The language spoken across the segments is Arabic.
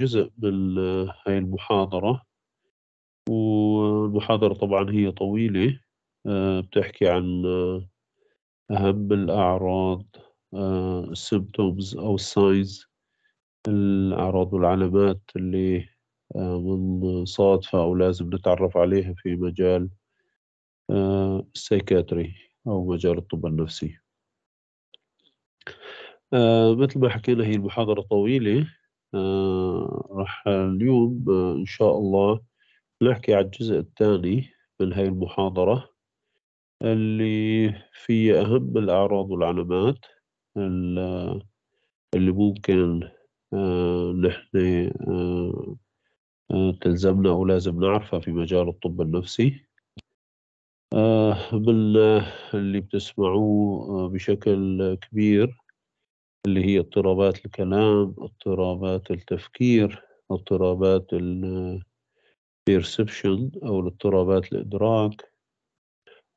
جزء من هاي المحاضرة والمحاضرة طبعا هي طويلة آه، بتحكي عن آه، أهم الأعراض آه، symptoms أو الساينز الأعراض والعلامات اللي من صادفة أو لازم نتعرف عليها في مجال السيكاتري أو مجال الطب النفسي مثل ما حكينا هي المحاضرة طويلة آه، رح اليوم آه، إن شاء الله نحكي على الجزء الثاني من هاي المحاضرة اللي فيه أهم الأعراض والعلامات آه، اللي ممكن نحن تلزمنا أو لازم نعرفها في مجال الطب النفسي من اللي بتسمعوه بشكل كبير اللي هي اضطرابات الكلام اضطرابات التفكير اضطرابات البيرسبشن أو الاضطرابات الإدراك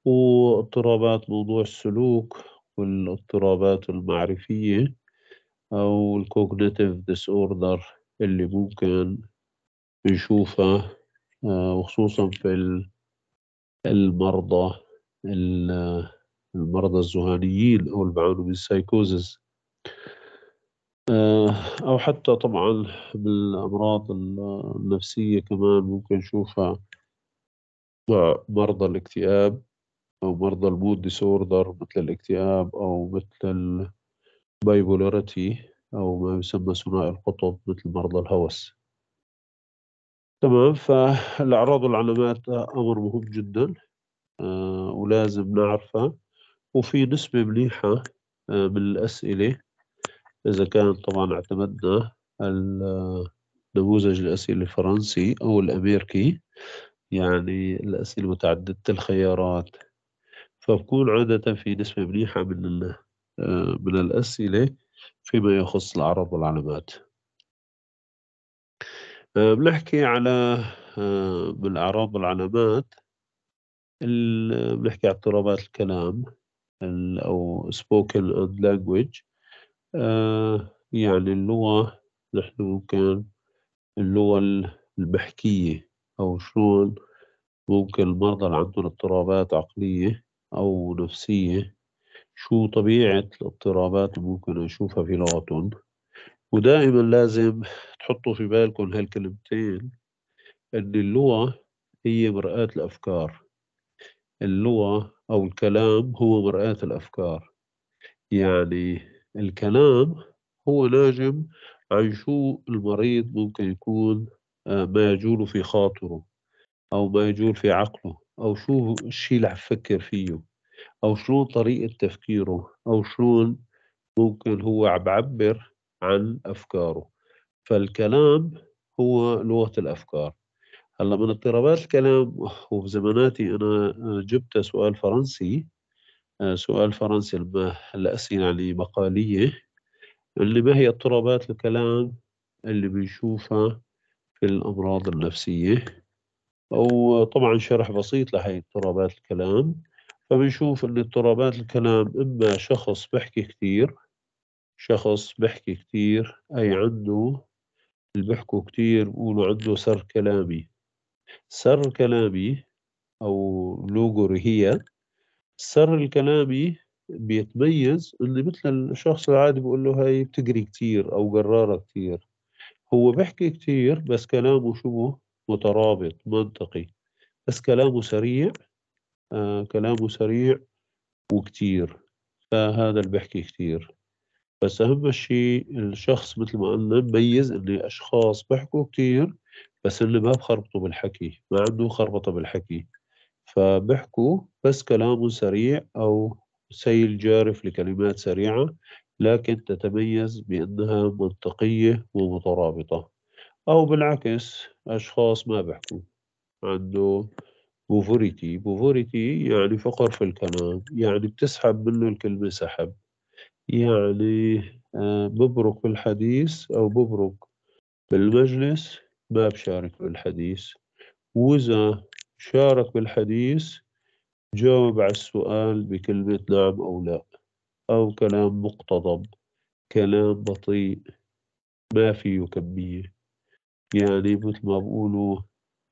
واضطرابات موضوع السلوك والاضطرابات المعرفية أو الكوجنيتيف ديس أوردر اللي ممكن نشوفها آه، وخصوصا في المرضى المرضى الذهانيين أو اللي بيعانوا من سايكوزس آه، أو حتى طبعا بالأمراض النفسية كمان ممكن نشوفها مع مرضى الاكتئاب أو مرضى المود ديسوردر مثل الاكتئاب أو مثل البايبولاريتي أو ما يسمى ثنائي القطب مثل مرضى الهوس تمام فالأعراض والعلامات أمر مهم جدا آه، ولازم نعرفه وفي نسبة منيحة آه، من الأسئلة إذا كان طبعا اعتمدنا نموذج الأسئلة الفرنسي أو الأمريكي يعني الأسئلة متعددة الخيارات فبكون عادة في نسبة منيحة من آه، من الأسئلة فيما يخص الأعراض والعلامات آه، بنحكي على آه، من والعلامات بنحكي على اضطرابات الكلام أو spoken and language آه، يعني اللغة نحن ممكن اللغة البحكية أو شلون ممكن المرضى اللي عندهم اضطرابات عقلية أو نفسية شو طبيعة الاضطرابات اللي ممكن أشوفها في لغتهم ودائما لازم تحطوا في بالكم هالكلمتين أن اللغة هي مرآة الأفكار اللغة أو الكلام هو مرآة الأفكار يعني الكلام هو ناجم عن شو المريض ممكن يكون آه، ما يجول في خاطره أو ما يجول في عقله أو شو الشيء اللي عم يفكر فيه أو شلون طريقة تفكيره أو شلون ممكن هو عم يعبر عن أفكاره فالكلام هو لغة الأفكار هلا من اضطرابات الكلام وفي زماناتي أنا آه، جبت سؤال فرنسي آه، سؤال فرنسي الأسئلة اللي يعني مقالية اللي ما هي اضطرابات الكلام اللي بنشوفها في الأمراض النفسية أو طبعا شرح بسيط لهي اضطرابات الكلام فبنشوف أن اضطرابات الكلام إما شخص بحكي كتير شخص بحكي كتير أي عنده اللي بحكوا كتير بقولوا عنده سر كلامي سر كلامي أو هي سر الكلامي إيه؟ بيتميز اللي مثل الشخص العادي بيقول له هاي بتجري كتير أو قرارة كتير هو بيحكي كتير بس كلامه شبه مترابط منطقي بس كلامه سريع آه كلامه سريع وكتير فهذا اللي بيحكي كتير بس أهم شيء الشخص مثل ما قلنا مميز إن أشخاص بيحكوا كتير بس اللي ما بخربطوا بالحكي ما عنده خربطة بالحكي فبحكوا بس كلام سريع أو سيل جارف لكلمات سريعة لكن تتميز بأنها منطقية ومترابطة أو بالعكس أشخاص ما بحكوا عنده بوفوريتي بوفوريتي يعني فقر في الكلام يعني بتسحب منه الكلمة سحب يعني ببرك آه، بالحديث أو ببرك بالمجلس ما بشارك بالحديث وإذا شارك بالحديث جاوب على السؤال بكلمة نعم أو لا أو كلام مقتضب كلام بطيء ما فيه كمية يعني مثل ما بقولوا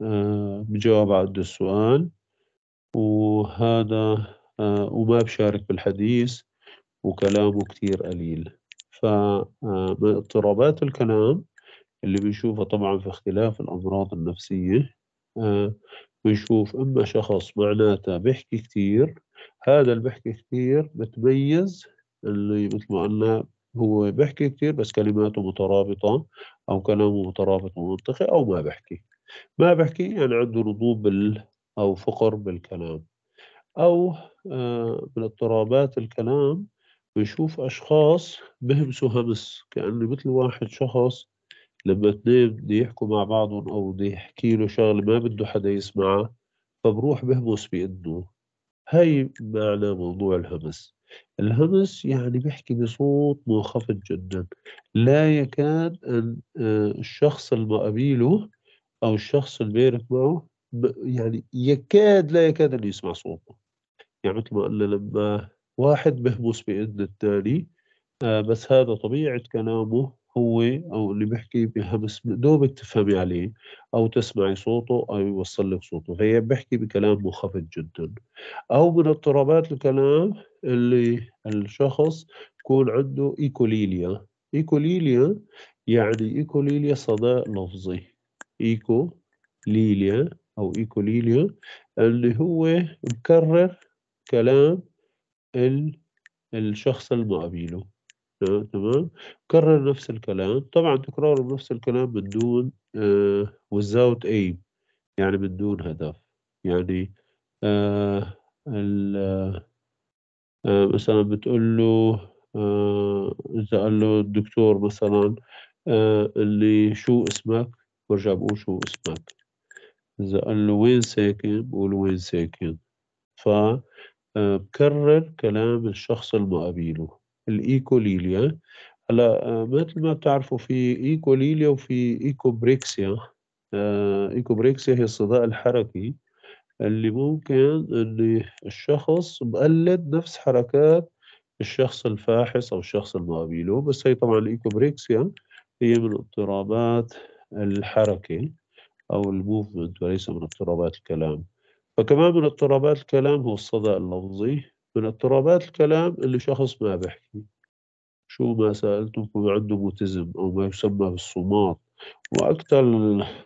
آه بجاوب على السؤال وهذا آه وما بشارك بالحديث وكلامه كتير قليل آه، اضطرابات الكلام اللي بنشوفها طبعا في اختلاف الأمراض النفسية آه، بنشوف اما شخص معناتها بيحكي كثير هذا اللي بيحكي كثير بتميز اللي مثل ما قلنا هو بيحكي كثير بس كلماته مترابطة أو كلامه مترابط ومنطقي أو ما بحكي ما بحكي يعني عنده نضوب بال أو فقر بالكلام أو آه، من اضطرابات الكلام بنشوف أشخاص بهمسوا همس كأنه مثل واحد شخص لما اثنين بده يحكوا مع بعضهم أو بده يحكي له شغلة ما بده حدا يسمعها فبروح بهمس بإنه هاي معنى موضوع الهمس الهمس يعني بيحكي بصوت منخفض جدا لا يكاد أن آه، الشخص اللي قابيله أو الشخص اللي بيرك معه يعني يكاد لا يكاد أن يسمع صوته يعني مثل ما قلنا لما واحد بهمس بإذن الثاني آه، بس هذا طبيعة كلامه هو او اللي بيحكي بهبس دوبك تفهمي عليه او تسمعي صوته او يوصل لك صوته هي بيحكي بكلام منخفض جدا او من اضطرابات الكلام اللي الشخص يكون عنده ايكوليليا ايكوليليا يعني ايكوليليا صداء لفظي ايكو ليليا او ايكوليليا اللي هو مكرر كلام الشخص المقابله تمام، كرر نفس الكلام، طبعًا تكرار نفس الكلام من دون آآ آه، without aim يعني من دون هدف، يعني آه ال آه، آه، مثلًا بتقول له اذا إذا قال له الدكتور مثلًا آه اللي "شو اسمك؟" برجع بقول "شو اسمك؟" إذا قال له "وين ساكن؟" بقول "وين ساكن؟" ف كلام الشخص المقابله الإيكوليليا هلا آه، مثل ما بتعرفوا في إيكوليليا وفي إيكوبريكسيا آه، إيكوبريكسيا هي الصداء الحركي اللي ممكن أن الشخص بقلد نفس حركات الشخص الفاحص أو الشخص المقابله بس هي طبعا الإيكوبريكسيا هي من اضطرابات الحركة أو الموفمنت وليس من اضطرابات الكلام فكمان من اضطرابات الكلام هو الصدى اللفظي من اضطرابات الكلام اللي شخص ما بحكي شو ما سألتم عنده موتزم أو ما يسمى بالصمات وأكثر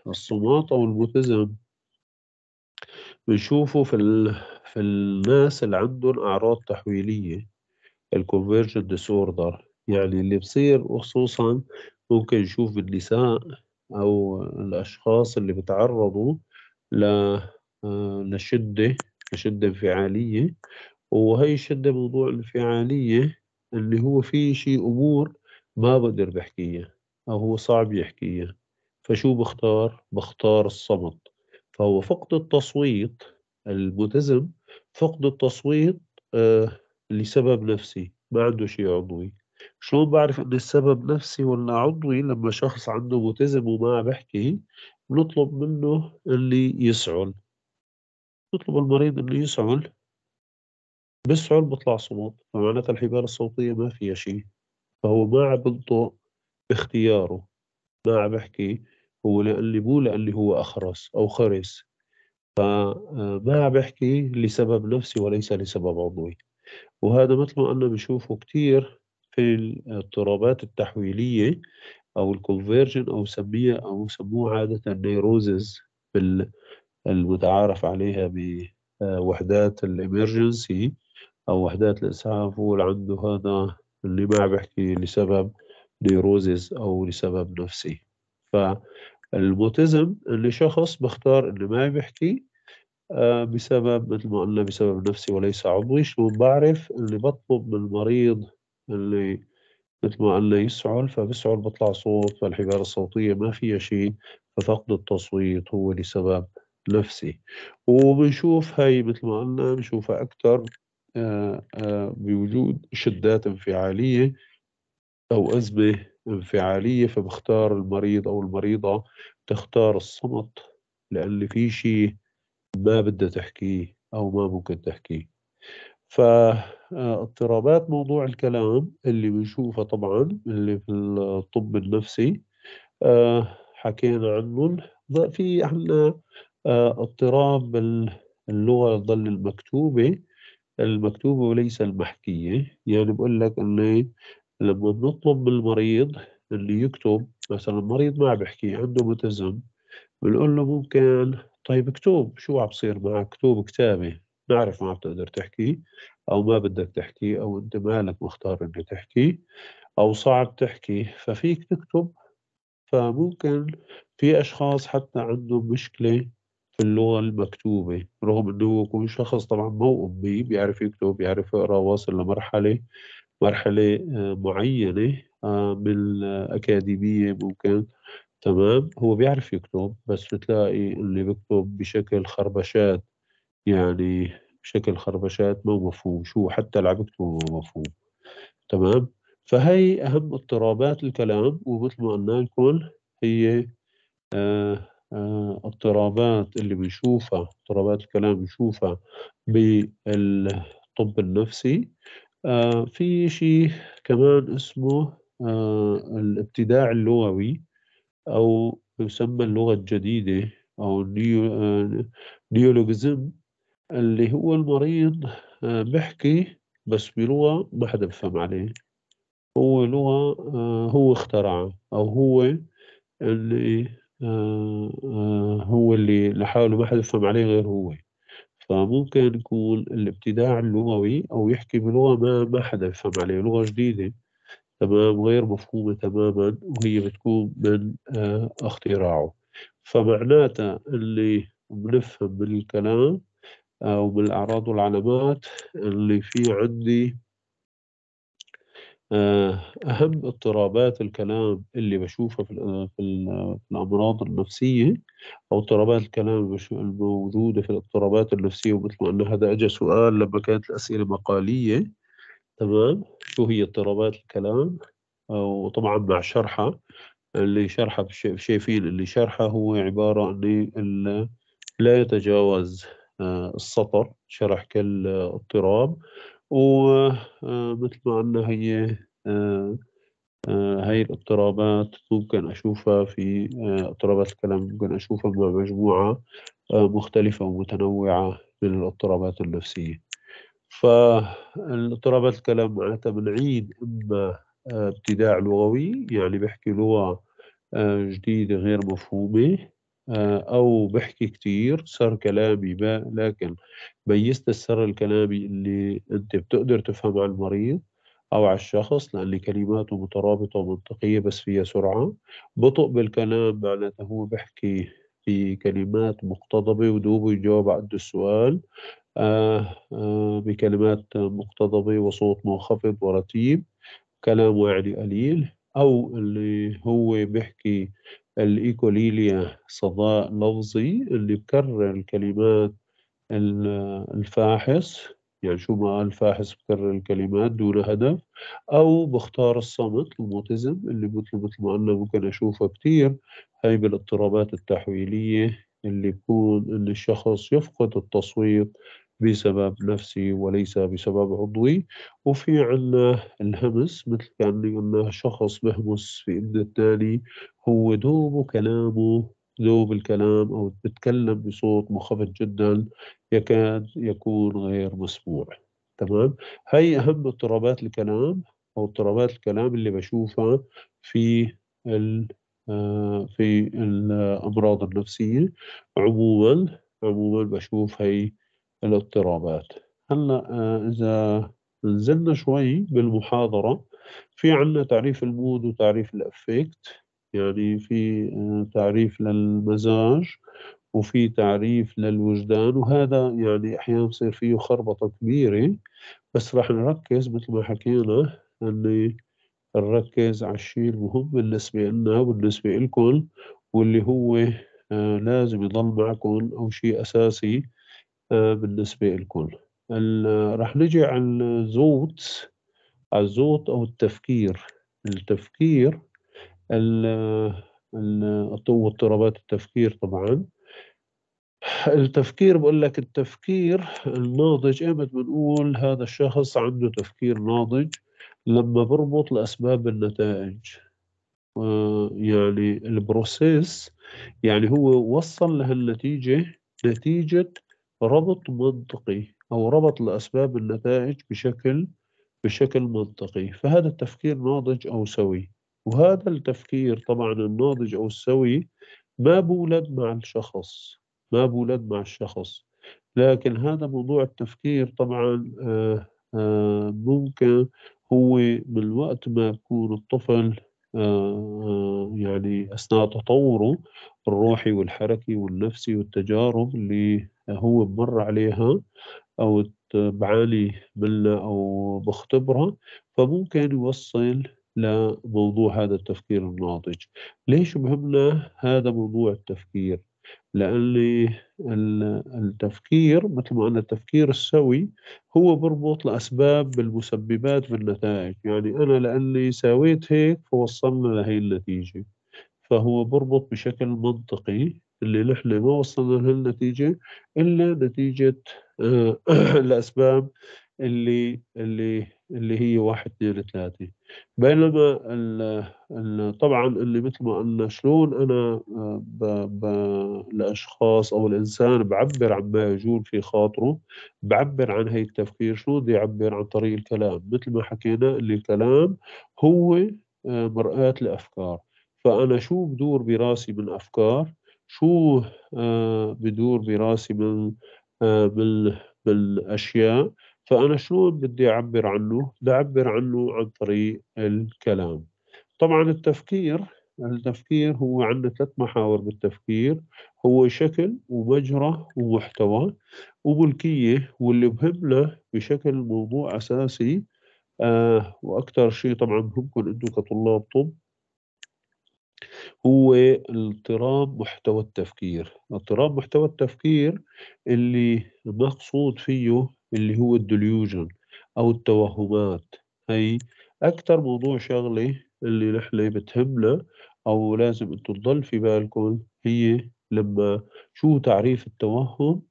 الصمات أو الموتزم بنشوفه في ال... في الناس اللي عندهم أعراض تحويلية الكونفيرجن ديسوردر يعني اللي بصير وخصوصا ممكن نشوف النساء أو الأشخاص اللي بتعرضوا ل... آه، لشدة لشدة انفعالية وهي الشدة موضوع الانفعالية اللي هو في شي أمور ما بقدر بحكيها أو هو صعب يحكيها فشو بختار؟ بختار الصمت فهو فقد التصويت الملتزم فقد التصويت آه لسبب نفسي ما عنده شيء عضوي شلون بعرف ان السبب نفسي ولا عضوي لما شخص عنده ملتزم وما بحكي بنطلب منه اللي يسعل نطلب المريض انه يسعل بسعل بطلع صوت فمعناتها الحبال الصوتية ما فيها شيء فهو ما عم بنطق باختياره، ما عم بحكي هو لأني مو لأني هو أخرس أو خرس، فما آه، عم بحكي لسبب نفسي وليس لسبب عضوي، وهذا مثل ما أنا بنشوفه كتير في الاضطرابات التحويلية أو الكونفيرجن أو سميها أو سموه عادةً النيروزز بال المتعارف عليها بوحدات آه، الemergency أو وحدات الإسعاف هو اللي عنده هذا اللي ما بحكي لسبب نيروزيز أو لسبب نفسي فالموتيزم اللي شخص بختار اللي ما بيحكي آه، بسبب مثل ما قلنا بسبب نفسي وليس عضوي شو بعرف اللي بطلب من المريض اللي مثل ما قلنا يسعل فبسعل بطلع صوت فالحجاره الصوتية ما فيها شيء ففقد التصويت هو لسبب نفسي وبنشوف هاي مثل ما قلنا بنشوفها أكثر آه، آه، بوجود شدات انفعالية أو أزمة انفعالية فبختار المريض أو المريضة تختار الصمت لأن في شيء ما بدها تحكيه أو ما ممكن تحكيه فاضطرابات آه، موضوع الكلام اللي بنشوفها طبعا اللي في الطب النفسي حكينا عنهم في عنا اضطراب اللغة ظل المكتوبة المكتوبة وليس المحكية يعني بقول لك أنه لما بنطلب من المريض اللي يكتب مثلا المريض ما بيحكي عنده متزم بنقول له ممكن طيب اكتب شو عم بصير معك اكتب كتابة نعرف ما عم تحكي أو ما بدك تحكي أو أنت مالك مختار أنك تحكي أو صعب تحكي ففيك تكتب فممكن في أشخاص حتى عندهم مشكلة في اللغة المكتوبة رغم إنه هو يكون شخص طبعا مو أمي بيعرف يكتب بيعرف يقرأ واصل لمرحلة مرحلة آه، معينة آه، من الأكاديمية ممكن تمام هو بيعرف يكتب بس بتلاقي اللي بيكتب بشكل خربشات يعني بشكل خربشات ما مفهوم شو حتى اللي عم يكتبه ما مفهوم تمام فهي أهم اضطرابات الكلام ومثل ما قلنا لكم هي آه اضطرابات آه، اللي بنشوفها اضطرابات الكلام بنشوفها بالطب النفسي آه، في شيء كمان اسمه آه، الابتداع اللغوي أو يسمى اللغة الجديدة أو النيولوجيزم اللي هو المريض بحكي بس بلغة ما حدا بفهم عليه هو لغة هو اخترعها أو هو اللي آه، آه، هو اللي لحاله ما حد يفهم عليه غير هو فممكن يكون الابتداع اللغوي أو يحكي بلغة ما ما حدا يفهم عليه لغة جديدة تمام غير مفهومة تماما وهي بتكون من آه، اختراعه فمعناتها اللي بنفهم من الكلام أو من الأعراض والعلامات اللي في عندي آه، أهم اضطرابات الكلام اللي بشوفها في آه، آه، في الأمراض النفسية أو اضطرابات الكلام الموجودة في الاضطرابات النفسية ومثل ما أنه هذا أجا سؤال لما كانت الأسئلة مقالية تمام شو هي اضطرابات الكلام وطبعا مع شرحها اللي شرحها شايفين اللي شرحها هو عبارة عن إيه؟ لا يتجاوز السطر شرح كل اضطراب ومثل ما قلنا هي آه، آه، هاي الاضطرابات ممكن أشوفها في آه، اضطرابات الكلام ممكن أشوفها مع مجموعة مختلفة ومتنوعة من الاضطرابات النفسية فالاضطرابات الكلام معناتها بنعيد إما ابتداع لغوي يعني بحكي لغة جديدة غير مفهومة آه، أو بحكي كتير صار كلامي ما لكن ميزت السر الكلامي اللي أنت بتقدر تفهم على المريض أو على الشخص لأن كلماته مترابطة ومنطقية بس فيها سرعة بطء بالكلام معناته هو بحكي بكلمات مقتضبة ودوب يجاوب على السؤال آه آه بكلمات مقتضبة وصوت منخفض ورتيب كلام واعي يعني قليل أو اللي هو بحكي الإيكوليليا صداء لفظي اللي بكرر الكلمات الفاحص يعني شو ما الفاحص بكرر الكلمات دون هدف أو بختار الصمت الموتزم اللي مثل مثل ما قلنا ممكن أشوفها كتير هاي بالاضطرابات التحويلية اللي بكون إن الشخص يفقد التصويت بسبب نفسي وليس بسبب عضوي وفي عنا الهمس مثل كأني قلنا شخص بهمس في ابن الثاني هو دوب كلامه ذوب الكلام أو بتكلم بصوت منخفض جدا يكاد يكون غير مسموع تمام هي أهم اضطرابات الكلام أو اضطرابات الكلام اللي بشوفها في ال آه، في الأمراض النفسية عموما عموما بشوف هي الاضطرابات هلا آه، اذا نزلنا شوي بالمحاضره في عندنا تعريف المود وتعريف الافكت يعني في آه، تعريف للمزاج وفي تعريف للوجدان وهذا يعني احيانا بصير فيه خربطه كبيره بس رح نركز مثل ما حكينا اني نركز على الشيء المهم بالنسبه لنا وبالنسبه لكم واللي هو آه، لازم يضل معكم او شيء اساسي بالنسبة لكم رح نجي عن الزوت الزوت أو التفكير التفكير اضطرابات التفكير طبعا التفكير بقول لك التفكير الناضج امتى إيه بنقول هذا الشخص عنده تفكير ناضج لما بربط الاسباب بالنتائج يعني البروسيس يعني هو وصل لهالنتيجة نتيجة ربط منطقي أو ربط الأسباب النتائج بشكل بشكل منطقي فهذا التفكير ناضج أو سوي وهذا التفكير طبعا الناضج أو السوي ما بولد مع الشخص ما بولد مع الشخص لكن هذا موضوع التفكير طبعا آآ آه، آآ آه، ممكن هو من وقت ما يكون الطفل آه، آه، يعني أثناء تطوره الروحي والحركي والنفسي والتجارب اللي هو مر عليها أو بعاني منها أو بختبرها فممكن يوصل لموضوع هذا التفكير الناضج ليش مهمنا هذا موضوع التفكير لأن التفكير مثل ما أن التفكير السوي هو بربط الأسباب بالمسببات بالنتائج يعني أنا لأني سويت هيك فوصلنا لهي النتيجة فهو بربط بشكل منطقي اللي نحن ما وصلنا لهالنتيجة إلا نتيجة آه، الأسباب اللي اللي اللي هي واحد اثنين ثلاثة بينما ال الـ طبعا اللي مثل ما قلنا شلون أنا بـ آه، بـ الأشخاص أو الإنسان بعبر عن ما يجول في خاطره بعبر عن هي التفكير شو بدي يعبر عن طريق الكلام مثل ما حكينا اللي الكلام هو آه، مرآة الأفكار فأنا شو بدور براسي من أفكار شو آه، بدور براسي من بالأشياء فأنا شلون بدي أعبر عنه؟ بدي أعبر عنه عن طريق الكلام طبعا التفكير التفكير هو عندنا ثلاث محاور بالتفكير هو شكل ومجرى ومحتوى وملكية واللي بهمنا بشكل موضوع أساسي آه وأكثر شيء طبعا بهمكم أنتم كطلاب طب هو اضطراب محتوى التفكير اضطراب محتوى التفكير اللي مقصود فيه اللي هو الدليوجن أو التوهمات هي اكثر موضوع شغلة اللي نحن بتهمنا أو لازم أنتم تضل في بالكم هي لما شو تعريف التوهم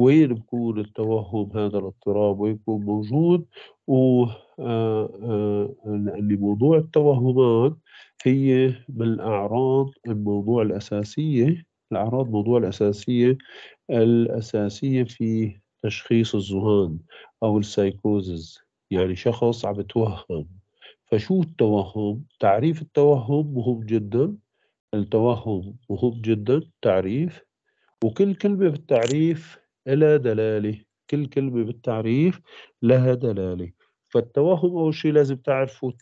وين بكون التوهم هذا الاضطراب وين بكون موجود و اللي آه، آه، آه، موضوع التوهمات هي من الأعراض الموضوع الأساسية الأعراض موضوع الأساسية الأساسية في تشخيص الذهان أو السايكوزز يعني شخص عم يتوهم فشو التوهم؟ تعريف التوهم مهم جدا التوهم مهم جدا تعريف وكل كلمة بالتعريف إلى دلالة كل كلمة بالتعريف لها دلالة فالتوهم أول شيء لازم تعرفه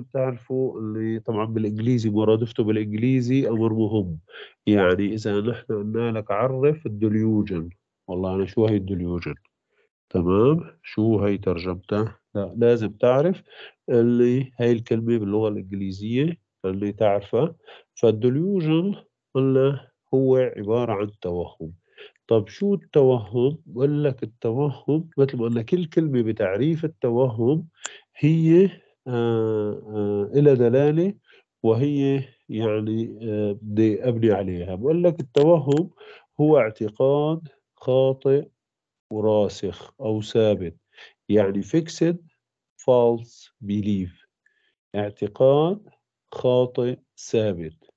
بتعرفوا اللي طبعا بالانجليزي مرادفته بالانجليزي امر مهم يعني اذا نحن قلنا لك عرف الدليوجن والله أنا شو هي الديليوجن تمام شو هي ترجمتها لا لازم تعرف اللي هي الكلمة باللغة الإنجليزية اللي تعرفها فالديليوجن هو عبارة عن توهم طب شو التوهم؟ بقول لك التوهم مثل ما قلنا كل كلمة بتعريف التوهم هي آه، آه، إلى دلالة وهي يعني آه، بدي أبني عليها بقول لك التوهم هو اعتقاد خاطئ وراسخ أو ثابت يعني fixed false belief اعتقاد خاطئ ثابت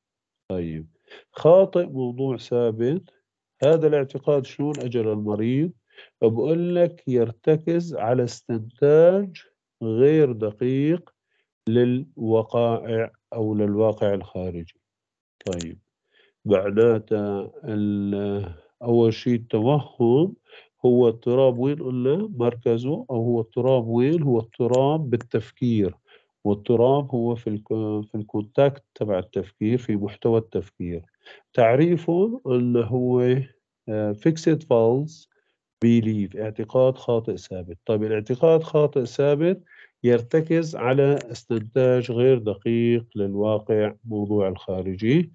طيب خاطئ موضوع ثابت هذا الاعتقاد شلون أجل المريض بقول لك يرتكز على استنتاج غير دقيق للوقائع أو للواقع الخارجي طيب معناتها أول شيء التوهم هو اضطراب وين قلنا مركزه أو هو اضطراب وين هو اضطراب بالتفكير واضطراب هو في في الكونتاكت تبع التفكير في محتوى التفكير تعريفه أنه هو فيكسد فالز بيليف اعتقاد خاطئ ثابت طيب الاعتقاد خاطئ ثابت يرتكز على استنتاج غير دقيق للواقع موضوع الخارجي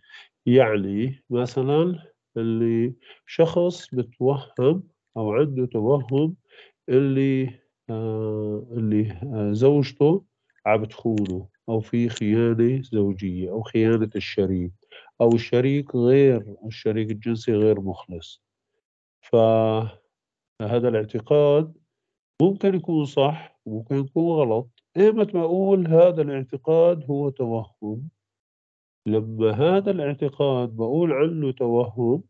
يعني مثلا اللي شخص بتوهم أو عنده توهم اللي آه اللي آه، زوجته عم تخونه أو في خيانة زوجية أو خيانة الشريك أو الشريك غير الشريك الجنسي غير مخلص فهذا الاعتقاد ممكن يكون صح وممكن يكون غلط إيمت ما أقول هذا الاعتقاد هو توهم لما هذا الاعتقاد بقول عنه توهم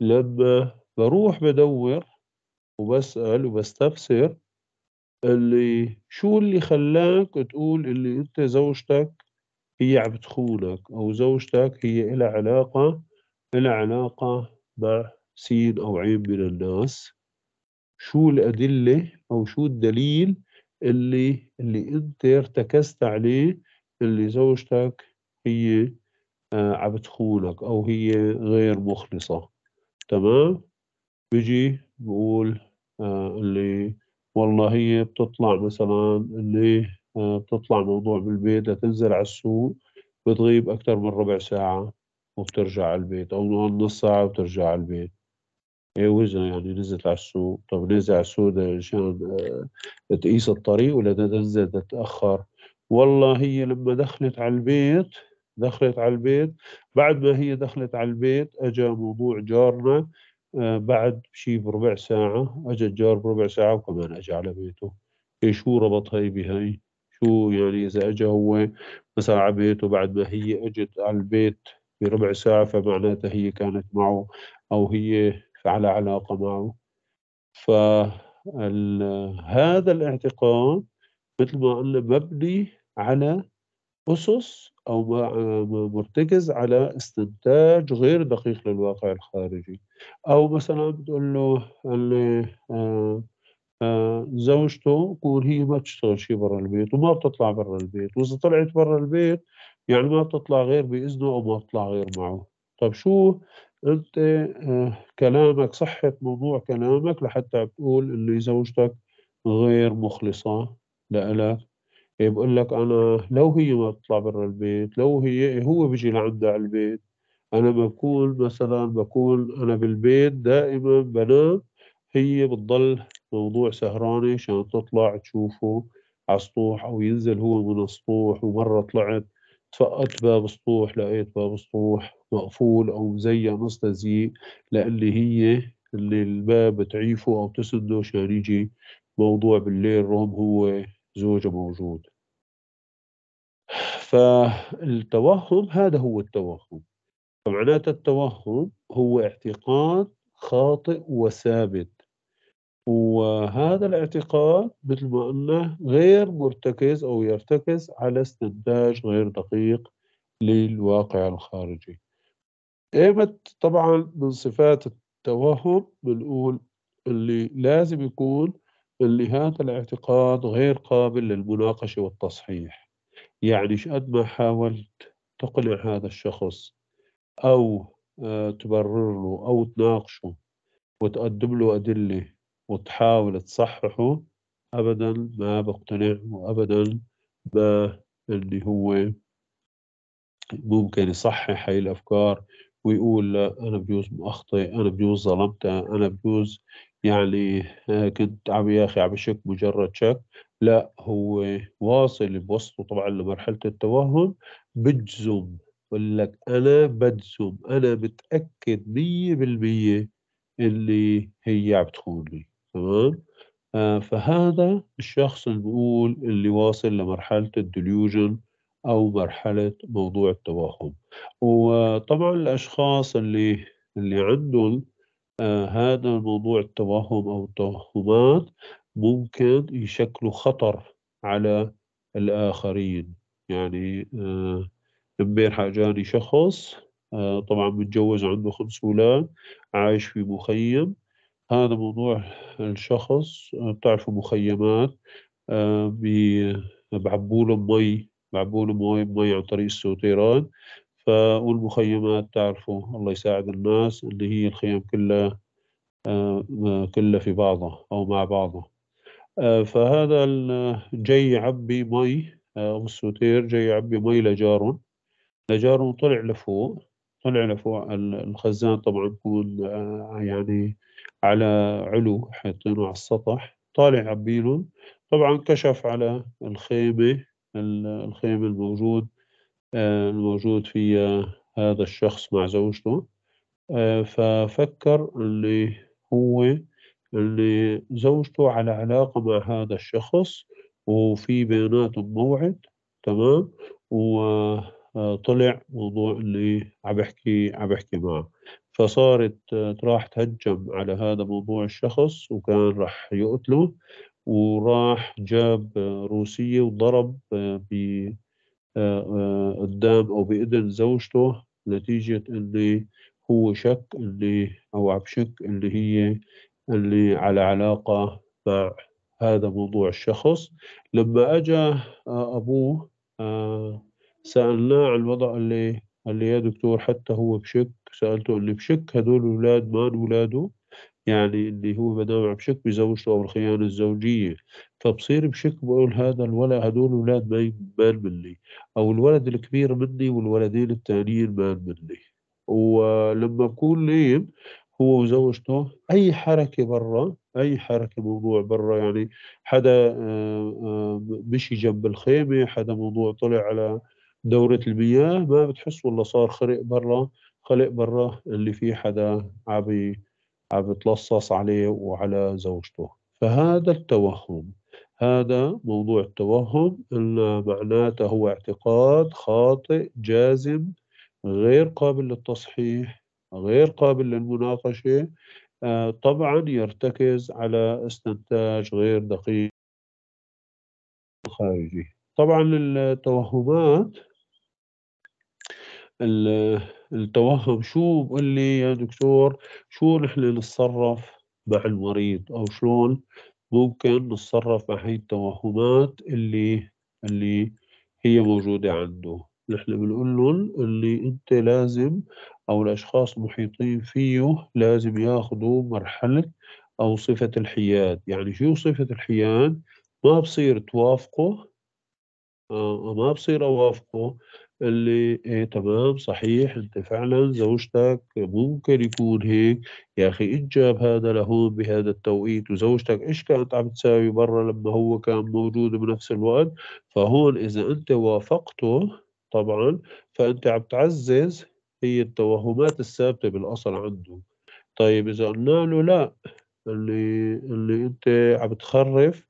لما بروح بدور وبسأل وبستفسر اللي شو اللي خلاك تقول اللي انت زوجتك هي عم تخونك او زوجتك هي إلى علاقة إلى علاقة بسين او عين من الناس شو الأدلة او شو الدليل اللي اللي انت ارتكزت عليه اللي زوجتك هي آه، عم تخونك او هي غير مخلصه تمام بيجي بقول آه، اللي والله هي بتطلع مثلا اللي آه، بتطلع موضوع بالبيت لتنزل على السوق بتغيب أكثر من ربع ساعة وبترجع على البيت أو نص ساعة وبترجع على البيت اي وزن يعني نزلت على السوق طب نزل على السوق عشان تقيس الطريق ولا تنزل تتأخر والله هي لما دخلت على البيت دخلت على البيت بعد ما هي دخلت على البيت اجى موضوع جارنا آه، بعد شيء بربع ساعة اجى الجار بربع ساعة وكمان اجى على بيته إيه شو ربط هاي بهاي شو يعني اذا اجى هو مثلا على بيته بعد ما هي اجت على البيت بربع ساعة فمعناتها هي كانت معه او هي على علاقة معه فهذا الاعتقاد مثل ما قلنا مبني على أُسُس أو آه، مُرتكز على استنتاج غير دقيق للواقع الخارجي، أو مثلًا بتقول له اللي آه، آه، زوجته بتقول هي ما شيء برّا البيت وما بتطلع برّا البيت، وإذا طلعت برّا البيت يعني ما بتطلع غير بإذنه أو ما بتطلع غير معه، طَب شو أنت كلامك صحّة موضوع كلامك لحتّى بتقول إنه زوجتك غير مُخلصة لإلك؟ بقول لك أنا لو هي ما بتطلع برا البيت لو هي هو بيجي لعندها على البيت أنا بكون مثلا بكون أنا بالبيت دائما بنام هي بتضل موضوع سهرانة عشان تطلع تشوفه على السطوح أو ينزل هو من السطوح ومرة طلعت تفقدت باب السطوح لقيت باب السطوح مقفول أو مزين نص تزييق لاللي هي اللي الباب تعيفه أو تسده عشان يجي موضوع بالليل رغم هو زوجه موجود فالتوهم هذا هو التوهم فمعناته التوهم هو اعتقاد خاطئ وثابت وهذا الاعتقاد مثل ما قلنا غير مرتكز أو يرتكز على استنتاج غير دقيق للواقع الخارجي إيمت طبعا من صفات التوهم بنقول اللي لازم يكون اللي هذا الاعتقاد غير قابل للمناقشة والتصحيح يعني قد ما حاولت تقنع هذا الشخص أو آه، تبرر له أو تناقشه وتقدم له أدلة وتحاول تصححه أبدا ما بقتنع وأبدا ما اللي هو ممكن يصحح هاي الأفكار ويقول لا أنا بجوز أخطئ أنا بجوز ظلمتها أنا بجوز يعني آه، كنت عم يا أخي عم يشك مجرد شك لا هو واصل بوصله طبعا لمرحلة التوهم بجزم بقول لك أنا بجزم أنا متأكد 100% اللي هي عم تخونني تمام آه، فهذا الشخص اللي بقول اللي واصل لمرحلة الديليوجن أو مرحلة موضوع التوهم وطبعا الأشخاص اللي اللي عندهم آه، هذا الموضوع التوهم أو التوهمات ممكن يشكلوا خطر على الآخرين يعني امبارح آه جاني شخص آه طبعا متجوز عنده خمس أولاد عايش في مخيم هذا موضوع الشخص آه، بتعرفوا مخيمات آه، بعبوا له مي بعبوا له مي عن طريق السوتيران والمخيمات تعرفوا الله يساعد الناس اللي هي الخيام كلها آه، كلها في بعضها أو مع بعضها آه، فهذا جاي يعبي مي آه، أم السوتير جاي يعبي مي لجارهم لجارهم طلع لفوق طلع لفوق الخزان طبعا يكون يعني على علو حاطينه على السطح طالع عبيله طبعا كشف على الخيمة الخيمة الموجود آه، الموجود في آه، هذا الشخص مع زوجته آه، ففكر اللي هو اللي زوجته على علاقة مع هذا الشخص وفي بيناتهم موعد تمام وطلع موضوع اللي عم بحكي عم بحكي معه فصارت راح تهجم على هذا موضوع الشخص وكان راح يقتله وراح جاب روسية وضرب ب آه، آه، قدام او باذن زوجته نتيجه اللي هو شك اللي او عم شك اللي هي اللي على علاقه مع هذا موضوع الشخص لما اجى آه، ابوه سالناه عن الوضع اللي قال لي يا دكتور حتى هو بشك سالته اللي بشك هدول الاولاد ما ولاده يعني اللي هو ما دام عم شك بزوجته أو الخيانة الزوجية فبصير بشك بقول هذا الولد هدول اولاد ما مال مني أو الولد الكبير مني والولدين الثانيين مال مني ولما بكون نايم هو وزوجته أي حركة برا أي حركة موضوع برا يعني حدا آه، آه، مشي جنب الخيمة حدا موضوع طلع على دورة المياه ما بتحس والله صار خرق برا خلق برا اللي فيه حدا عبي عم بتلصص عليه وعلى زوجته فهذا التوهم هذا موضوع التوهم إن معناته هو اعتقاد خاطئ جازم غير قابل للتصحيح غير قابل للمناقشة آه، طبعا يرتكز على استنتاج غير دقيق خارجي طبعا التوهمات التوهم شو بقول لي يا دكتور شو نحن نتصرف مع المريض أو شلون ممكن نتصرف مع هي التوهمات اللي اللي هي موجودة عنده نحن بنقول لهم اللي أنت لازم أو الأشخاص المحيطين فيه لازم ياخذوا مرحلة أو صفة الحياد يعني شو صفة الحياد ما بصير توافقه آه ما بصير أوافقه اللي إيه تمام صحيح انت فعلا زوجتك ممكن يكون هيك يا اخي انجاب جاب هذا لهون بهذا التوقيت وزوجتك ايش كانت عم تساوي برا لما هو كان موجود بنفس الوقت فهون اذا انت وافقته طبعا فانت عم تعزز هي التوهمات الثابته بالاصل عنده طيب اذا قلنا له لا اللي اللي انت عم تخرف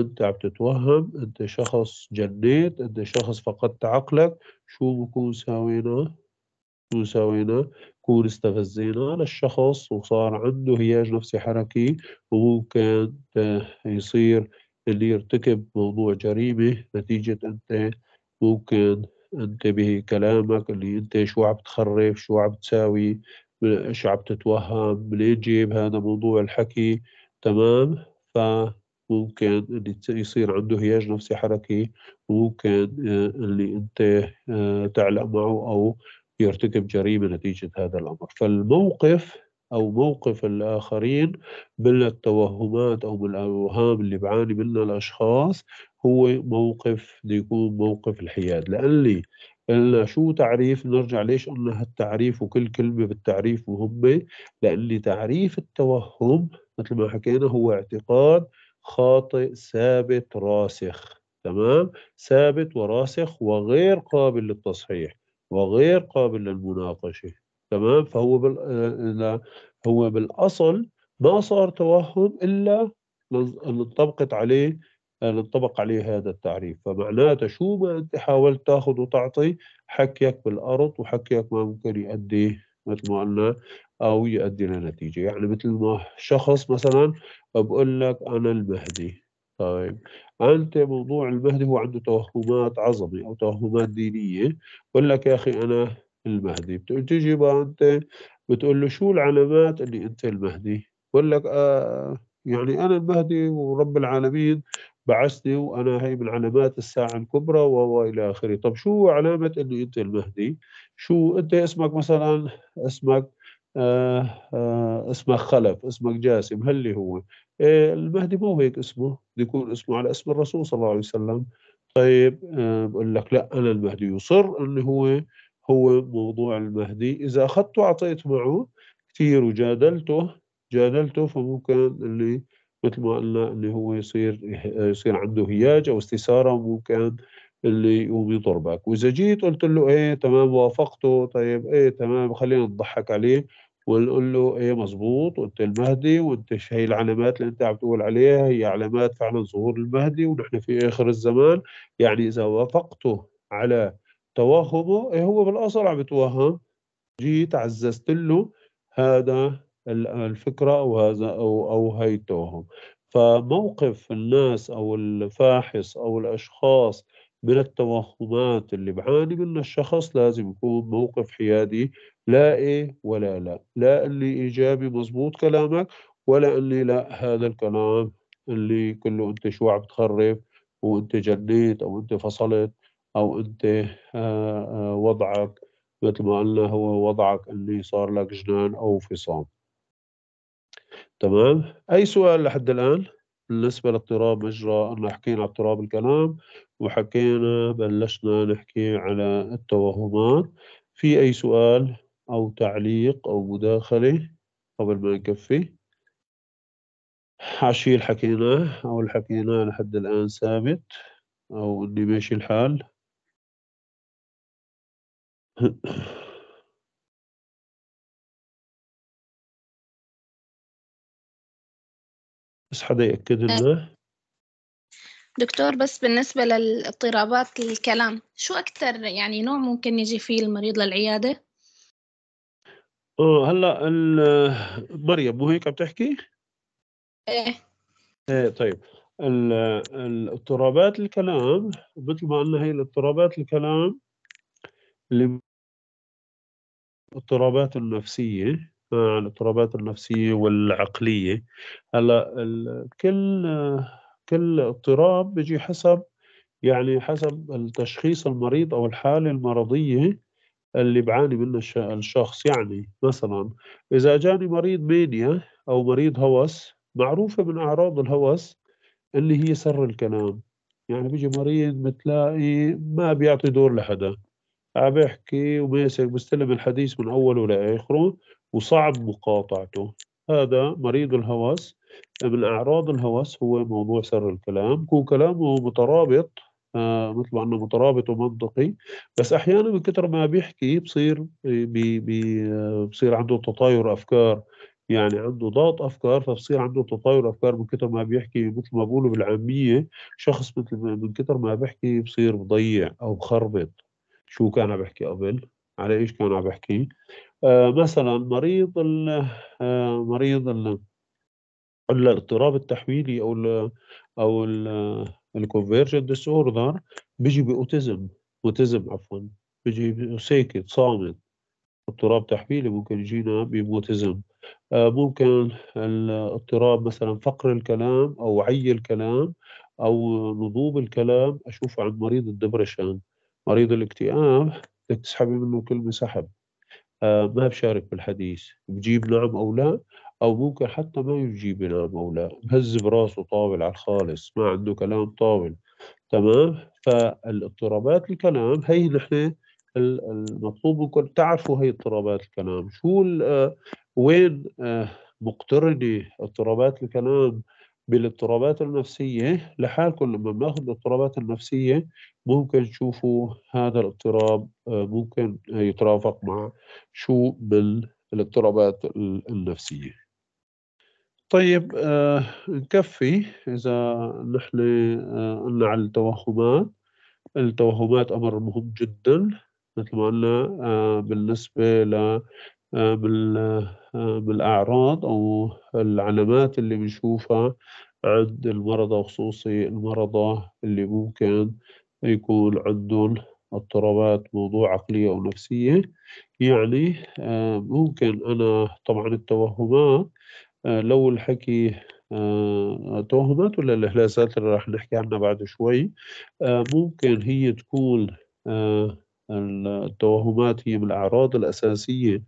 انت عم تتوهم انت شخص جنيت انت شخص فقدت عقلك شو بكون ساوينا شو ساوينا كون استفزينا للشخص وصار عنده هياج نفسي حركي وممكن يصير اللي يرتكب موضوع جريمة نتيجة انت ممكن انت بكلامك اللي انت شو عم تخرف شو عم تساوي شو عم تتوهم منين جيب هذا موضوع الحكي تمام ف ممكن اللي يصير عنده هياج نفسي حركي وممكن آه، اللي انت آه، تعلق معه او يرتكب جريمه نتيجه هذا الامر فالموقف او موقف الاخرين من التوهمات او من الاوهام اللي بعاني منها الاشخاص هو موقف بده يكون موقف الحياد لان لي قلنا شو تعريف نرجع ليش قلنا هالتعريف وكل كلمه بالتعريف مهمه لان تعريف التوهم مثل ما حكينا هو اعتقاد خاطئ ثابت راسخ تمام ثابت وراسخ وغير قابل للتصحيح وغير قابل للمناقشة تمام فهو بال... هو بالأصل ما صار توهم إلا أن انطبقت عليه أن انطبق عليه هذا التعريف فمعناته شو ما أنت حاولت تاخذ وتعطي حكيك بالأرض وحكيك ما ممكن يؤدي مثل ما قلنا او يؤدي لنتيجه يعني مثل ما شخص مثلا بقول لك انا المهدي طيب انت موضوع المهدي هو عنده توهمات عظمه او توهمات دينيه بقول لك يا اخي انا المهدي بتجي بقى انت بتقول له شو العلامات اللي انت المهدي بقول لك آه يعني انا المهدي ورب العالمين بعثني وانا هي من علامات الساعه الكبرى والى اخره طب شو علامه اني انت المهدي شو انت اسمك مثلا اسمك آه، آه، اسمك خلف اسمك جاسم هل هو إيه، المهدي مو هيك اسمه يكون اسمه على اسم الرسول صلى الله عليه وسلم طيب آه، بقول لك لا أنا المهدي يصر أنه هو هو موضوع المهدي إذا أخذته أعطيت معه كثير وجادلته جادلته فممكن اللي مثل ما قلنا اللي هو يصير يصير عنده هياج أو استثارة وممكن اللي يقوم يضربك واذا جيت قلت له ايه تمام وافقته طيب ايه تمام خلينا نضحك عليه ونقول له ايه مزبوط وانت المهدي وانت هي العلامات اللي انت عم تقول عليها هي علامات فعلا ظهور المهدي ونحن في اخر الزمان يعني اذا وافقته على توهمه إيه هو بالاصل عم يتوهم جيت عززت له هذا الفكره او هذا او او هي التوهم فموقف الناس او الفاحص او الاشخاص من التوهمات اللي بعاني منها الشخص لازم يكون موقف حيادي لا إيه ولا لا لا اللي إيجابي مزبوط كلامك ولا اللي لا هذا الكلام اللي كله أنت شو عم تخرب وأنت جنيت أو أنت فصلت أو أنت آه، آه، وضعك مثل ما قلنا هو وضعك اللي صار لك جنان أو فصام تمام أي سؤال لحد الآن؟ بالنسبة لاضطراب مجرى أنا حكينا على اضطراب الكلام وحكينا بلشنا نحكي على التوهمات في أي سؤال أو تعليق أو مداخلة قبل ما نكفي عشي اللي حكيناه أو اللي حكيناه لحد الآن ثابت أو اللي ماشي الحال بس حدا يأكد أه. لنا دكتور بس بالنسبة للاضطرابات الكلام شو أكثر يعني نوع ممكن يجي فيه المريض للعيادة؟ اه هلا مريم مو هيك عم تحكي؟ ايه ايه طيب الاضطرابات الكلام مثل ما قلنا هي الاضطرابات الكلام اللي الاضطرابات النفسية الاضطرابات النفسية والعقلية هلا كل كل اضطراب بيجي حسب يعني حسب التشخيص المريض أو الحالة المرضية اللي بعاني منها الشخص يعني مثلا إذا جاني مريض مانيا أو مريض هوس معروفة من أعراض الهوس اللي هي سر الكلام يعني بيجي مريض بتلاقي ما بيعطي دور لحدا عم بحكي وماسك بستلم الحديث من أوله لآخره وصعب مقاطعته هذا مريض الهوس من أعراض الهوس هو موضوع سر الكلام هو كلامه مترابط آه مثل ما انه مترابط ومنطقي بس احيانا من كثر ما بيحكي بصير بي بي آه، بصير عنده تطاير افكار يعني عنده ضغط افكار فبصير عنده تطاير افكار من كثر ما بيحكي مثل ما بقولوا بالعاميه شخص مثل من كثر ما بيحكي بصير بضيع او بخربط شو كان عم بحكي قبل على ايش كان عم بحكي آه مثلا مريض ال آه مريض ال الاضطراب التحويلي او الـ او الكونفيرجنت ديس اوردر بيجي باوتيزم اوتيزم عفوا بيجي ساكت صامت اضطراب تحويلي ممكن يجينا بموتزم آه ممكن الاضطراب مثلا فقر الكلام او عي الكلام او نضوب الكلام اشوفه عند مريض الدبرشان مريض الاكتئاب بدك تسحبي منه كلمة سحب آه ما بشارك بالحديث بجيب نعم أو لا أو ممكن حتى ما يجيب نعم أو لا بهز براسه طاول على الخالص ما عنده كلام طاول تمام فالاضطرابات الكلام هي نحن المطلوب منكم تعرفوا هي اضطرابات الكلام شو آه، وين آه، مقترنة اضطرابات الكلام بالاضطرابات النفسية لحالكم لما بناخذ الاضطرابات النفسية ممكن تشوفوا هذا الاضطراب آه، ممكن يترافق مع شو من الاضطرابات النفسية طيب آه نكفي إذا نحن آه قلنا على التوهمات التوهمات أمر مهم جدا مثل ما قلنا آه بالنسبة ل آه بالأعراض أو العلامات اللي بنشوفها عند المرضى وخصوصي المرضى اللي ممكن يكون عندهم اضطرابات موضوع عقلية أو نفسية يعني آه، ممكن أنا طبعا التوهمات آه، لو الحكي آه، توهمات ولا الإهلاسات اللي رح نحكي عنها بعد شوي ممكن هي تكون التوهمات هي من الأعراض الأساسية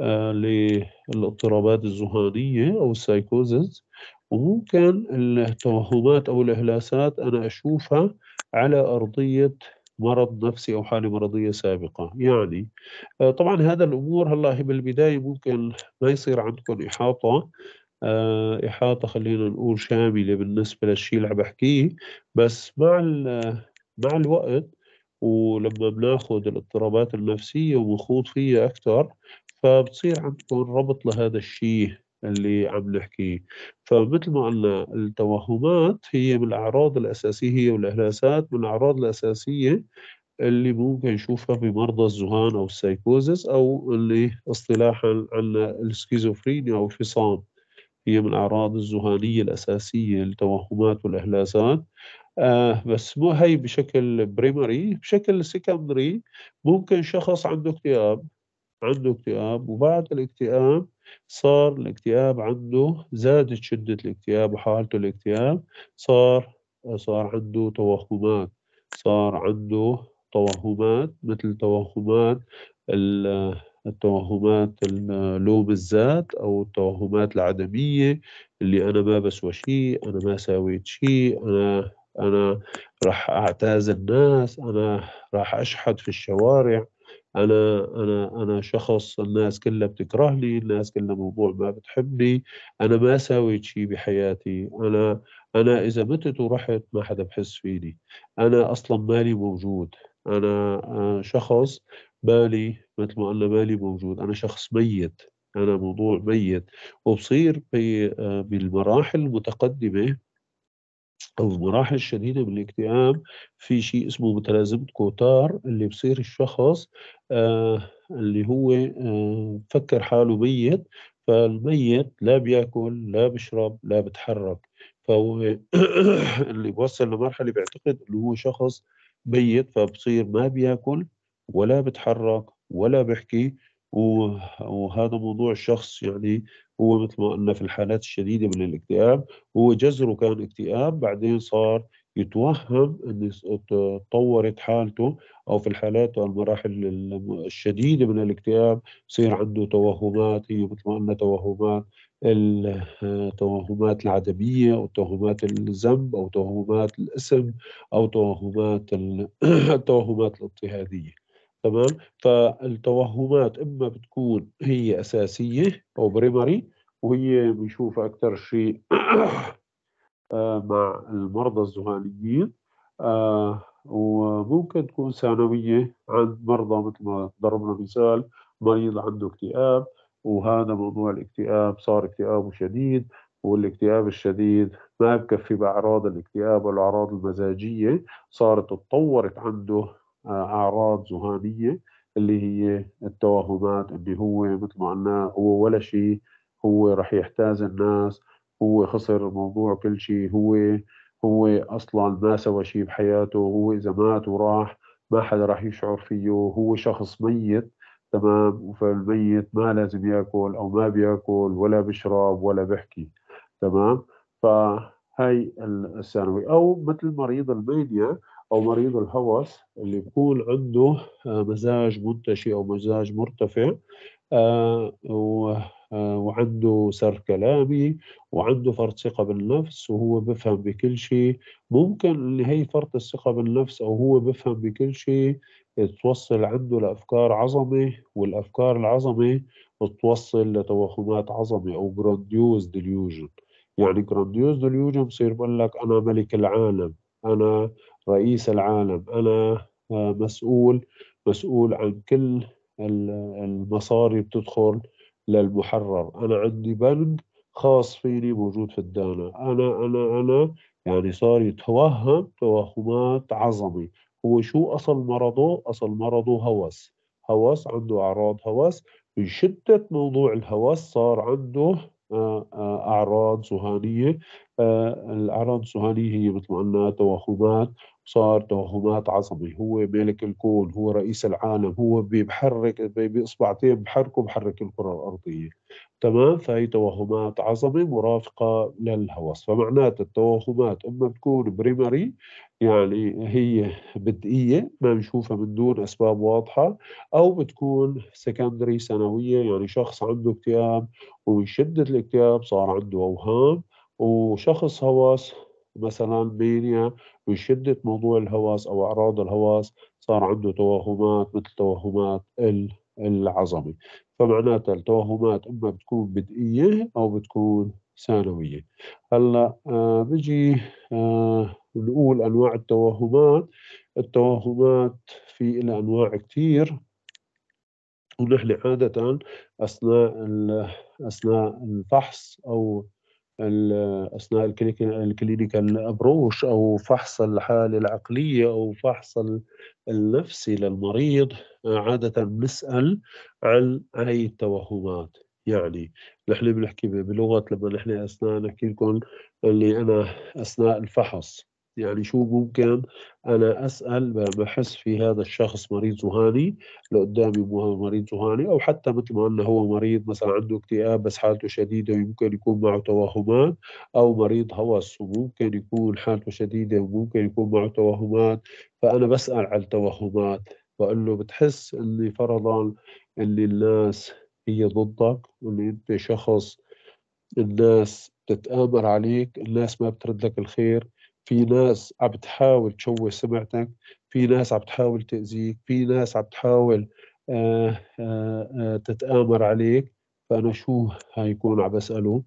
آه، للاضطرابات الذهانية أو السايكوزز وممكن التوهمات أو الإهلاسات أنا أشوفها على أرضية مرض نفسي أو حالة مرضية سابقة يعني آه، طبعا هذا الأمور هلا بالبداية ممكن ما يصير عندكم إحاطة آه، إحاطة خلينا نقول شاملة بالنسبة للشيء اللي عم بحكيه بس مع مع الوقت ولما بناخذ الاضطرابات النفسية ونخوض فيها أكثر فبتصير عم تكون ربط لهذا الشيء اللي عم نحكيه فمثل ما قلنا التوهمات هي من الأعراض الأساسية والإهلاسات من الأعراض الأساسية اللي ممكن نشوفها بمرضى الذهان أو السايكوزس أو اللي اصطلاحا عندنا السكيزوفرينيا أو الفصام هي من الأعراض الذهانية الأساسية التوهمات والإهلاسات آه بس مو هي بشكل بريمري بشكل سكندري ممكن شخص عنده اكتئاب عنده اكتئاب وبعد الاكتئاب صار الاكتئاب عنده زادت شدة الاكتئاب وحالته الاكتئاب صار صار عنده توهمات صار عنده توهمات مثل توهمات التوهمات لوم الذات او التوهمات العدميه اللي انا ما بسوى شيء انا ما ساويت شيء انا انا راح اعتاز الناس انا راح اشحد في الشوارع انا انا انا شخص الناس كلها بتكره لي الناس كلها موضوع ما بتحبني انا ما ساويت شيء بحياتي انا انا اذا متت ورحت ما حدا بحس فيني انا اصلا مالي موجود انا آه، شخص مالي مثل ما قلنا مالي موجود انا شخص ميت انا موضوع ميت وبصير آه، بالمراحل المتقدمه أو المراحل الشديدة بالاكتئاب في شيء اسمه متلازمة كوتار اللي بصير الشخص آه اللي هو آه فكر حاله ميت فالميت لا بياكل لا بيشرب لا بتحرك فهو اللي بوصل لمرحلة بيعتقد إنه هو شخص ميت فبصير ما بياكل ولا بتحرك ولا بحكي وهذا موضوع الشخص يعني هو مثل ما قلنا في الحالات الشديدة من الاكتئاب هو جذره كان اكتئاب بعدين صار يتوهم أن تطورت حالته أو في الحالات والمراحل الشديدة من الاكتئاب صير عنده توهمات هي مثل ما قلنا توهمات التوهمات العدمية أو توهمات الذنب أو توهمات الاسم أو توهمات التوهمات الاضطهادية تمام فالتوهمات اما بتكون هي اساسيه او بريمري وهي بنشوفها اكثر شيء آه، مع المرضى الذهانيين آه، وممكن تكون ثانويه عند مرضى مثل ما ضربنا مثال مريض عنده اكتئاب وهذا موضوع الاكتئاب صار اكتئابه شديد والاكتئاب الشديد ما بكفي باعراض الاكتئاب والاعراض المزاجيه صارت تطورت عنده اعراض ذهانيه اللي هي التوهمات اللي هو مثل ما قلنا هو ولا شيء هو رح يحتاز الناس هو خسر موضوع كل شيء هو هو اصلا ما سوى شيء بحياته هو اذا مات وراح ما حدا رح يشعر فيه هو شخص ميت تمام فالميت ما لازم ياكل او ما بياكل ولا بيشرب ولا بيحكي تمام فهي الثانوي او مثل مريض المانيا او مريض الهوس اللي بيكون عنده آه، مزاج منتشي او مزاج مرتفع آه، آه، وعنده سر كلامي وعنده فرط ثقه بالنفس وهو بفهم بكل شيء ممكن اللي هي فرط الثقه بالنفس او هو بفهم بكل شيء توصل عنده لافكار عظمه والافكار العظمه بتوصل لتوهمات عظمه او جرانديوز ديليوجن يعني جرانديوز ديليوجن بصير بقول لك انا ملك العالم انا رئيس العالم انا آه، مسؤول مسؤول عن كل المصاري بتدخل للمحرر انا عندي بنك خاص فيني موجود في الدانة انا انا انا يعني صار يتوهم توهمات عظمه هو شو اصل مرضه اصل مرضه هوس هوس عنده اعراض هوس من شده موضوع الهوس صار عنده آه، آه، اعراض سهانية الاعراض السهانية هي مثل ما قلنا توهمات صار توهمات عصبي هو ملك الكون هو رئيس العالم هو بيحرك باصبعتين بحركه بحرك الكره الارضيه تمام فهي توهمات عصبي مرافقه للهوس فمعناته التوهمات اما بتكون بريمري يعني هي بدئيه ما بنشوفها من دون اسباب واضحه او بتكون سكندري ثانويه يعني شخص عنده اكتئاب ومن شده الاكتئاب صار عنده اوهام وشخص هوس مثلا بينيا بشدة موضوع الهوس أو أعراض الهوس صار عنده توهمات مثل توهمات العظمة فمعناتها التوهمات إما بتكون بدئية أو بتكون ثانوية هلا آه بيجي آه نقول أنواع التوهمات التوهمات في إلى أنواع كثير ونحن عادة أثناء أثناء الفحص أو اثناء الكلينيكال ابروش او فحص الحاله العقليه او فحص النفسي للمريض آه، عاده بنسال عن هي التوهمات يعني نحن بنحكي بلغه لما نحن اثناء نحكي لكم اللي انا اثناء الفحص يعني شو ممكن انا اسال بحس في هذا الشخص مريض ذهاني لقدامي مريض ذهاني او حتى مثل ما قلنا هو مريض مثلا عنده اكتئاب بس حالته شديده ويمكن يكون معه توهمات او مريض هوس وممكن يكون حالته شديده وممكن يكون معه توهمات فانا بسال على التوهمات بقول له بتحس اني فرضا اللي الناس هي ضدك واني انت شخص الناس بتتآمر عليك الناس ما بترد لك الخير في ناس عم بتحاول تشوه سمعتك في ناس عم بتحاول تأذيك في ناس عم بتحاول آه، آه، آه، تتآمر عليك فأنا شو هيكون عم بسأله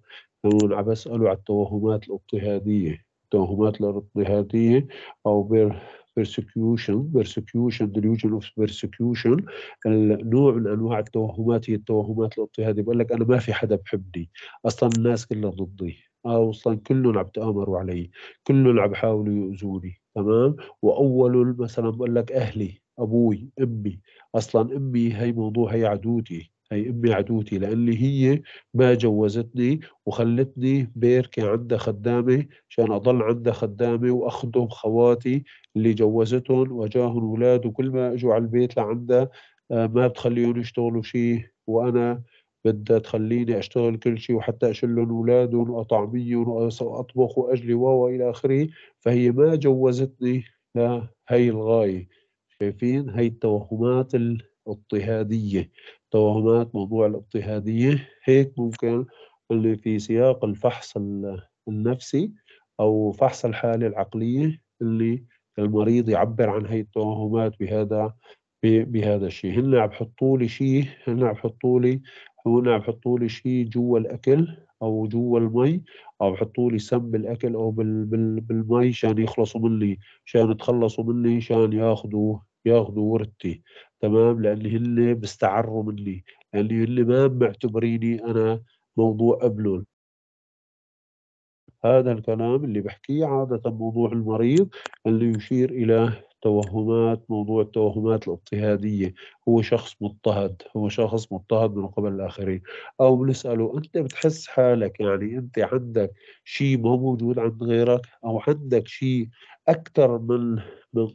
هون عم بسأله على التوهمات الاضطهادية التوهمات الاضطهادية أو بير persecution persecution delusion of persecution النوع من انواع التوهمات هي التوهمات الاضطهاديه بقول لك انا ما في حدا بحبني اصلا الناس كلها ضدي اصلا كلهم عم تامروا علي كلهم عم يحاولوا يؤذوني تمام واول مثلا بقول لك اهلي ابوي امي اصلا امي هي موضوع هي عدوتي هي امي عدوتي لاني هي ما جوزتني وخلتني بيركي عندها خدامه عشان اضل عندها خدامه واخدم خواتي اللي جوزتهم واجاهم اولاد وكل ما اجوا على البيت لعندها آه، ما بتخليهم يشتغلوا شيء وانا بدها تخليني اشتغل كل شيء وحتى اشل الاولاد واطعمي واطبخ واجلي واو الى اخره فهي ما جوزتني لهي الغايه شايفين هي التوهمات الاضطهاديه توهمات موضوع الاضطهاديه هيك ممكن اللي في سياق الفحص النفسي او فحص الحاله العقليه اللي المريض يعبر عن هي التوهمات بهذا بهذا الشيء هن عم بحطوا لي شيء هن عم بحطوا لي هنا بحطوا لي شيء جوا الاكل او جوا المي او بحطوا لي سم بالاكل او بال بال بالمي شان يخلصوا مني شان يتخلصوا مني شان ياخذوا ياخذوا ورثتي تمام لان هن بيستعروا مني لان هن ما معتبريني انا موضوع ابلول هذا الكلام اللي بحكيه عادة موضوع المريض اللي يشير إلى توهمات موضوع التوهمات الاضطهادية هو شخص مضطهد هو شخص مضطهد من قبل الآخرين أو بنسأله أنت بتحس حالك يعني أنت عندك شيء ما موجود عند غيرك أو عندك شيء أكثر من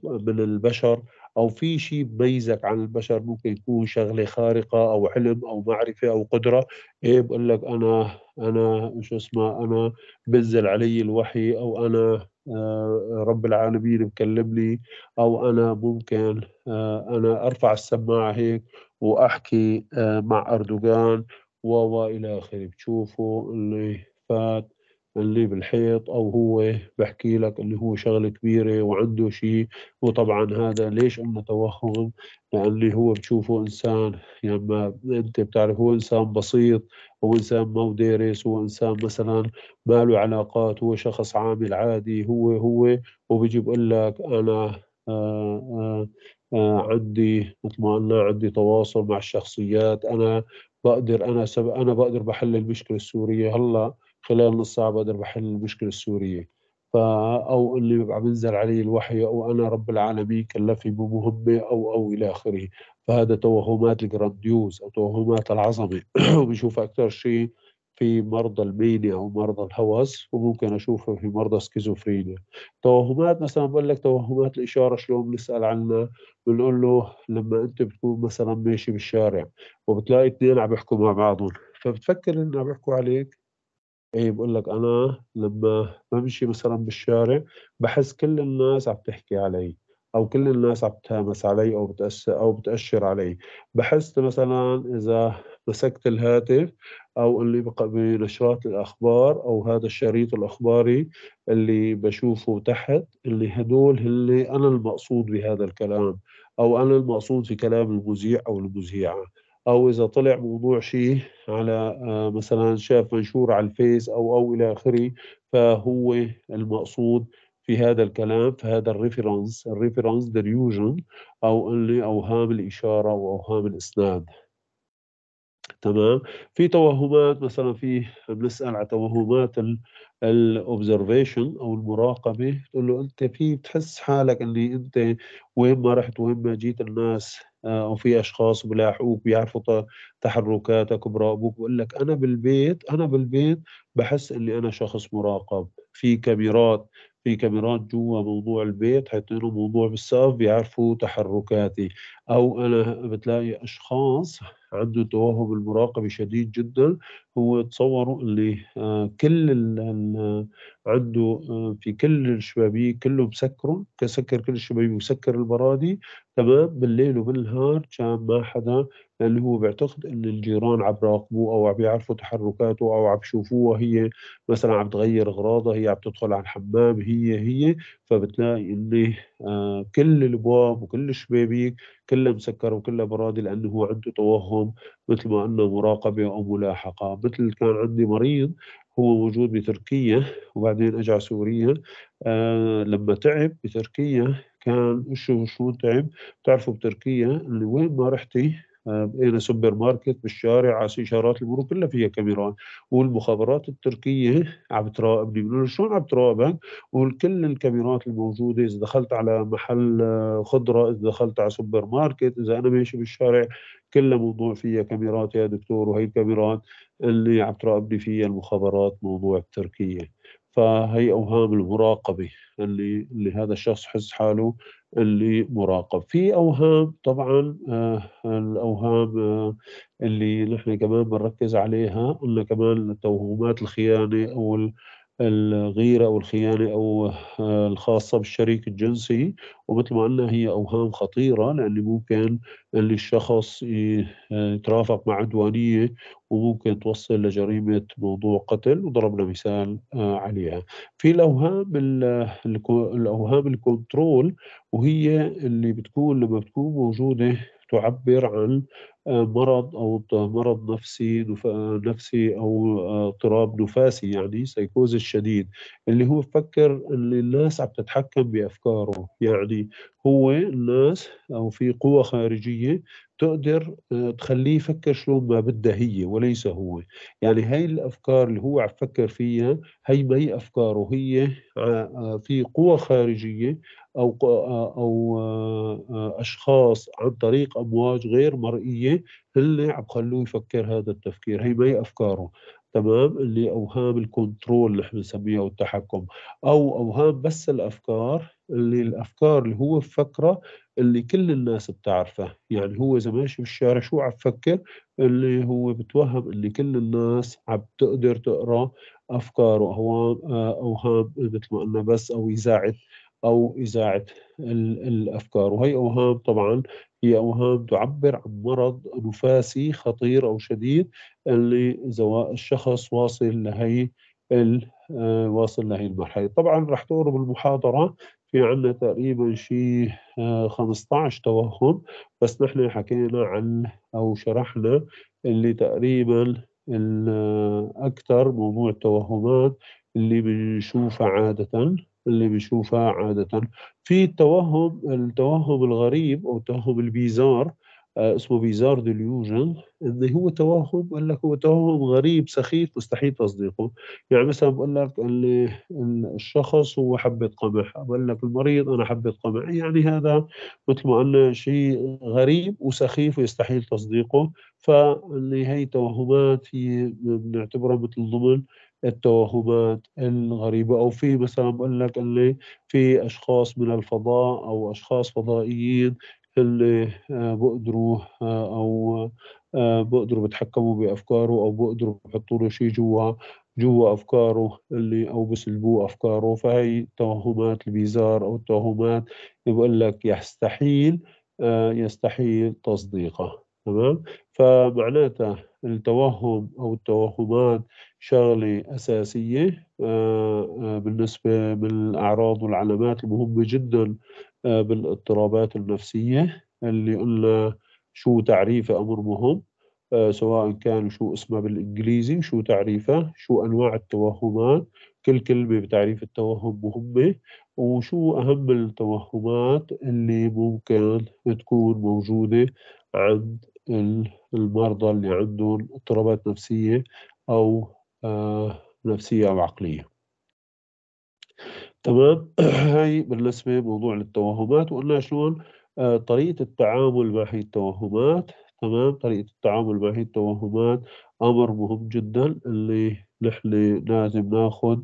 من البشر او في شيء بميزك عن البشر ممكن يكون شغله خارقه او علم او معرفه او قدره ايه بقول لك انا انا شو اسمه انا بنزل علي الوحي او انا آه، رب العالمين مكلمني او انا ممكن آه، انا ارفع السماعه هيك واحكي آه، مع اردوغان والى اخره بتشوفوا اللي فات اللي بالحيط او هو بحكي لك اللي هو شغله كبيره وعنده شيء وطبعا هذا ليش انه توهم لان اللي هو بتشوفه انسان لما يعني انت بتعرف هو انسان بسيط هو انسان ما دارس هو انسان مثلا ما له علاقات هو شخص عامل عادي هو هو وبيجي بقول لك انا آآ آه، آآ آه، آه، عندي مثل ما قلنا عندي تواصل مع الشخصيات انا بقدر انا سب... انا بقدر بحل المشكله السوريه هلا خلال نص ساعه بقدر بحل المشكله السوريه فا او اللي عم ينزل علي الوحي او انا رب العالمين كلفني بمهمه او او الى اخره فهذا توهمات الجرانديوز او توهمات العظمه وبشوف اكثر شيء في مرضى الميني او مرضى الهوس وممكن اشوفها في مرضى السكيزوفرينيا توهمات مثلا بقول لك توهمات الاشاره شلون بنسال عنها بنقول له لما انت بتكون مثلا ماشي بالشارع وبتلاقي اثنين عم يحكوا مع بعضهم فبتفكر انه عم يحكوا عليك اي بقول لك انا لما بمشي مثلا بالشارع بحس كل الناس عم تحكي علي او كل الناس عم تهمس علي او بتأش او بتاشر علي بحس مثلا اذا مسكت الهاتف او اللي بنشرات الاخبار او هذا الشريط الاخباري اللي بشوفه تحت اللي هدول اللي انا المقصود بهذا الكلام او انا المقصود في كلام المذيع او المذيعه او اذا طلع موضوع شيء على آه، مثلا شاف منشور على الفيس او او الى اخره فهو المقصود في هذا الكلام فهذا الريفرنس الريفرنس ديليوجن او اللي اوهام الاشاره واوهام الاسناد تمام في توهمات مثلا في بنسال على توهمات الاوبزرفيشن او المراقبه تقول له انت في بتحس حالك اني انت وين ما رحت وين ما جيت الناس وفي آه، اشخاص بلاحقوك بيعرفوا تحركاتك براقبوك بقول لك انا بالبيت انا بالبيت بحس اني انا شخص مراقب في كاميرات في كاميرات جوا موضوع البيت انه موضوع بالسقف بيعرفوا تحركاتي او انا بتلاقي اشخاص عنده توهم المراقبة شديد جدا هو تصوروا اللي آه، كل ال عنده آه، آه، في كل الشبابيك كله مسكره كسكر كل الشبابيك وسكر البرادي تمام بالليل وبالنهار كان ما حدا لأنه هو بيعتقد إن الجيران عم يراقبوه أو عم يعرفوا تحركاته أو عم يشوفوها هي مثلا عم تغير أغراضها هي عم تدخل على الحمام هي هي فبتلاقي إن كل الأبواب وكل الشبابيك كله مسكر وكله برادي لأنه هو عنده توهم مثل ما قلنا مراقبة أو ملاحقة مثل كان عندي مريض هو موجود بتركيا وبعدين اجى سوريا آه لما تعب بتركيا كان شو شو تعب بتعرفوا بتركيا اللي وين ما رحتي بقينا سوبر ماركت بالشارع على اشارات المرور كلها فيها كاميرات والمخابرات التركيه عم تراقبني بيقولوا شلون عم تراقبك؟ وكل الكاميرات الموجوده اذا دخلت على محل آه، خضره اذا دخلت على سوبر ماركت اذا انا ماشي بالشارع كلها موضوع فيها كاميرات يا دكتور وهي الكاميرات اللي عم تراقبني فيها المخابرات موضوع التركيه فهي اوهام المراقبه اللي اللي هذا الشخص حس حاله اللي مراقب في اوهام طبعا آه، الاوهام آه، اللي نحن كمان بنركز عليها قلنا كمان توهمات الخيانه او الغيرة أو الخيانة أو آه، الخاصة بالشريك الجنسي ومثل ما قلنا هي أوهام خطيرة لأن ممكن أن الشخص آه، يترافق مع عدوانية وممكن توصل لجريمة موضوع قتل وضربنا مثال آه، عليها في الأوهام الأوهام الكنترول وهي اللي بتكون لما بتكون موجودة تعبر عن مرض أو مرض نفسي نفسي أو آه، اضطراب نفاسي يعني سيكوز الشديد اللي هو بفكر إن الناس عم تتحكم بأفكاره يعني هو الناس أو في قوة خارجية تقدر آه، تخليه يفكر شلون ما بدها هي وليس هو يعني هاي الأفكار اللي هو عم يفكر فيها هي ما هي أفكاره هي آه، في قوى خارجية أو أو أشخاص عن طريق أمواج غير مرئية اللي عم خلوه يفكر هذا التفكير هي ما هي افكاره تمام اللي اوهام الكنترول اللي احنا بنسميها والتحكم او اوهام بس الافكار اللي الافكار اللي هو فكره اللي كل الناس بتعرفه يعني هو اذا ماشي بالشارع شو عم فكر اللي هو بتوهم اللي كل الناس عم تقدر تقرا افكار واوهام آه، اوهام مثل ما قلنا بس او اذاعه او اذاعه الافكار وهي اوهام طبعا هي أوهام تعبر عن مرض نفاسي خطير أو شديد اللي الشخص واصل لهي آه، واصل لهي المرحلة طبعا رح تقولوا بالمحاضرة في عندنا تقريبا شيء 15 آه، توهم بس نحن حكينا عن أو شرحنا اللي تقريبا آه، أكثر موضوع التوهمات اللي بنشوفها عادة اللي بنشوفها عادة في التوهم التوهم الغريب او التوهم البيزار آه، اسمه بيزار ديليوجن اللي هو توهم قال لك هو توهم غريب سخيف مستحيل تصديقه يعني مثلا بقول لك الشخص هو حبة قمح بقول لك المريض أنا حبة قمح يعني هذا مثل ما قلنا شيء غريب وسخيف ويستحيل تصديقه فاللي هي توهمات هي بنعتبرها مثل ضمن التوهمات الغريبة أو في مثلا بقول لك اللي في أشخاص من الفضاء أو أشخاص فضائيين اللي آه، بقدروا آه، أو آه، بقدروا بيتحكموا بأفكاره أو بقدروا بحطوا له شيء جوا جوا افكاره اللي او بسلبوه افكاره فهي التوهمات البيزار او التوهمات بقول لك يستحيل يستحيل تصديقها تمام فمعناتها التوهم أو التوهمات شغلة أساسية آه، آه، بالنسبة بالاعراض والعلامات المهمة جدا آه، بالاضطرابات النفسية اللي قلنا شو تعريفه أمر مهم سواء كان شو اسمها بالإنجليزي شو تعريفه شو أنواع التوهمات كل كلمة بتعريف التوهم مهمة وشو أهم التوهمات اللي ممكن تكون موجودة عند المرضى اللي عندهم اضطرابات نفسية أو آه، نفسية أو عقلية تمام هاي بالنسبة لموضوع التوهمات وقلنا شلون آه، طريقة التعامل مع هي التوهمات تمام طريقة التعامل مع هي التوهمات أمر مهم جدا اللي نحن لازم ناخذ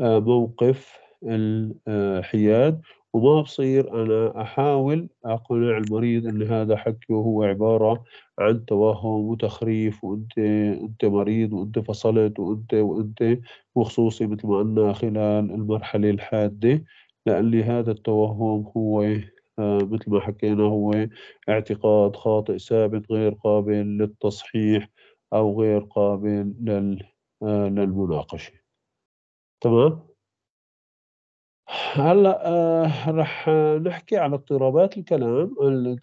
آه، موقف الحياد وما بصير أنا أحاول أقنع المريض أن هذا حكي وهو عبارة عن توهم وتخريف وأنت أنت مريض وأنت فصلت وأنت وأنت وخصوصي مثل ما قلنا خلال المرحلة الحادة لأن هذا التوهم هو آه، مثل ما حكينا هو اعتقاد خاطئ ثابت غير قابل للتصحيح أو غير قابل آه، للمناقشة تمام؟ هلا آه، رح نحكي على اضطرابات الكلام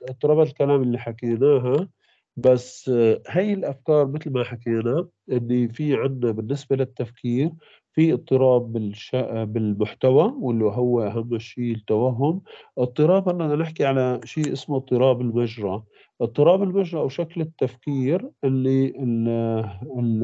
اضطرابات الكلام اللي حكيناها بس هي الافكار مثل ما حكينا ان في عندنا بالنسبه للتفكير في اضطراب بالش... بالمحتوى واللي هو اهم شيء التوهم اضطراب هلا بدنا نحكي على شيء اسمه اضطراب المجرى اضطراب المجرى او شكل التفكير اللي ال... ال...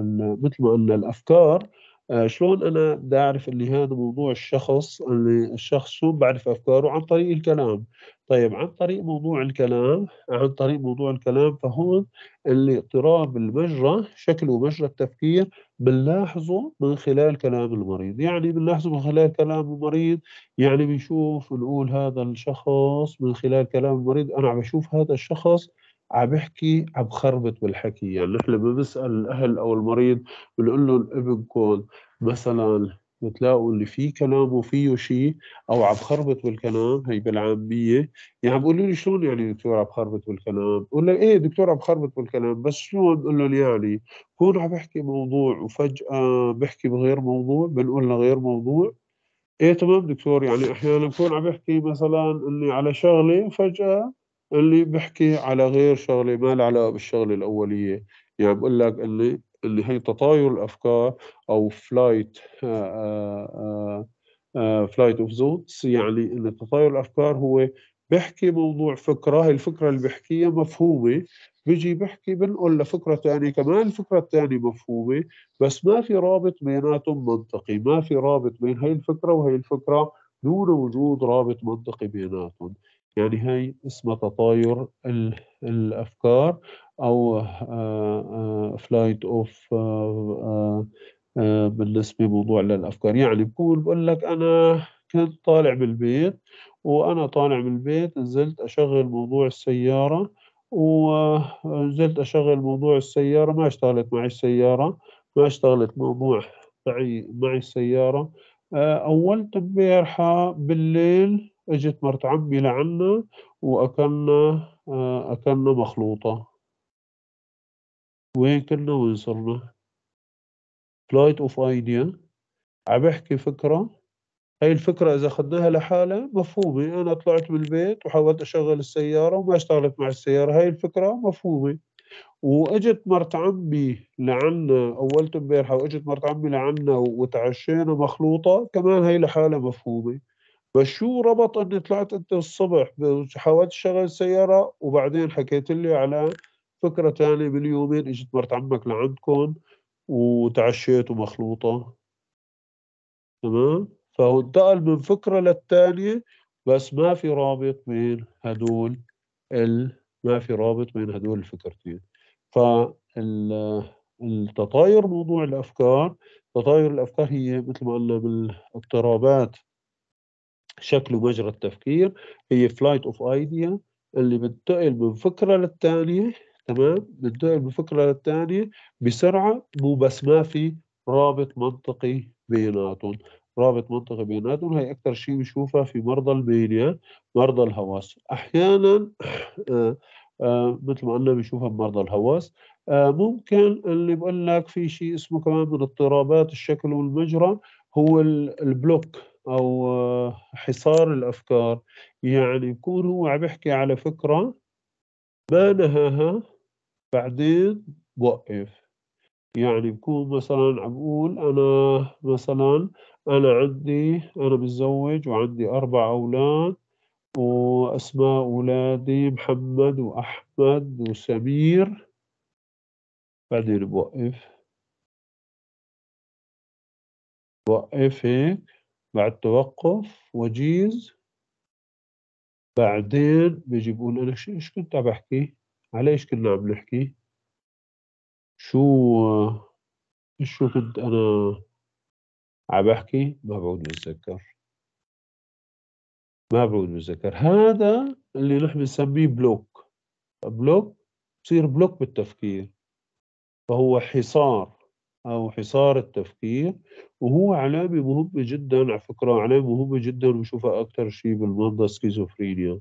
ال... مثل ما قلنا الافكار آه، شلون انا بدي اعرف اللي هذا موضوع الشخص اللي الشخص شو بعرف افكاره عن طريق الكلام طيب عن طريق موضوع الكلام عن طريق موضوع الكلام فهون اللي اضطراب المجرى شكله مجرى التفكير بنلاحظه من خلال كلام المريض يعني بنلاحظه من خلال كلام المريض يعني بنشوف نقول هذا الشخص من خلال كلام المريض انا عم بشوف هذا الشخص عم بحكي عم بخربط بالحكي يعني نحن لما بنسال الاهل او المريض بنقول لهم ابنكم مثلا بتلاقوا اللي فيه كلام وفيه شيء او عم بخربط بالكلام هي بالعاميه يعني عم بيقولوا لي شلون يعني دكتور عم بخربط بالكلام؟ بقول لك ايه دكتور عم بخربط بالكلام بس شلون؟ بقول لهم يعني بكون عم بحكي موضوع وفجاه بحكي بغير موضوع بنقول لغير موضوع ايه تمام دكتور يعني احيانا بكون عم بحكي مثلا اني على شغله وفجاه اللي بحكي على غير شغله ما لها علاقه بالشغله الاوليه يعني نعم. بقول لك اللي اللي هي تطاير الافكار او فلايت فلايت اوف زوتس يعني ان تطاير الافكار هو بحكي موضوع فكره هي الفكره اللي بحكيها مفهومه بيجي بحكي بنقول لفكره ثانيه كمان الفكره الثانيه مفهومه بس ما في رابط بيناتهم منطقي ما في رابط بين هي الفكره وهي الفكره دون وجود رابط منطقي بيناتهم يعني هاي اسمها تطاير الأفكار أو فلايت أوف بالنسبة موضوع للأفكار يعني بكون بقول لك أنا كنت طالع بالبيت وأنا طالع من البيت نزلت أشغل موضوع السيارة ونزلت آه، أشغل موضوع السيارة ما اشتغلت معي السيارة ما اشتغلت موضوع معي معي السيارة آه، أولت امبارحة بالليل اجت مرت عمي لعنا واكلنا آه، اكلنا مخلوطه وين كنا وين صرنا فلايت اوف ايديا عم بحكي فكره هاي الفكرة إذا أخذناها لحالها مفهومة أنا طلعت من البيت وحاولت أشغل السيارة وما اشتغلت مع السيارة هاي الفكرة مفهومة وإجت مرت عمي لعنا أولت امبارحة وإجت مرت عمي لعنا وتعشينا مخلوطة كمان هاي لحالها مفهومة بس شو ربط اني طلعت انت الصبح حاولت تشغل السياره وبعدين حكيت لي على فكره ثانيه من يومين اجت مرت عمك لعندكم وتعشيت ومخلوطه تمام فهو انتقل من فكره للثانيه بس ما في رابط بين هدول ال... ما في رابط بين هدول الفكرتين التطاير موضوع الافكار تطاير الافكار هي مثل ما قلنا بالاضطرابات شكل مجرى التفكير هي فلايت اوف ايديا اللي بتنتقل من فكره للثانيه تمام بتنتقل من فكره للثانيه بسرعه مو بس ما في رابط منطقي بيناتهم رابط منطقي بيناتهم هي اكثر شيء بنشوفها في مرضى البينيا مرضى الهواس احيانا آه، آه، مثل ما قلنا بنشوفها بمرضى الهواس آه، ممكن اللي بقول لك في شيء اسمه كمان من اضطرابات الشكل والمجرى هو البلوك او حصار الافكار يعني يكون هو عم يحكي على فكره ما نهاها بعدين بوقف يعني بكون مثلا عم بقول انا مثلا انا عندي انا متزوج وعندي اربع اولاد واسماء اولادي محمد واحمد وسمير بعدين بوقف بوقف هيك بعد توقف وجيز بعدين بيجي بقول أنا إيش كنت عم بحكي؟ على إيش كنا عم نحكي؟ شو شو كنت أنا عم بحكي؟ ما بعود بتذكر ما بعود بتذكر هذا اللي نحن بنسميه بلوك بلوك بصير بلوك بالتفكير فهو حصار أو حصار التفكير وهو علامة مهمة جدا على فكرة علامة مهمة جدا بشوفها أكثر شيء بالمرضى السكيزوفرينيا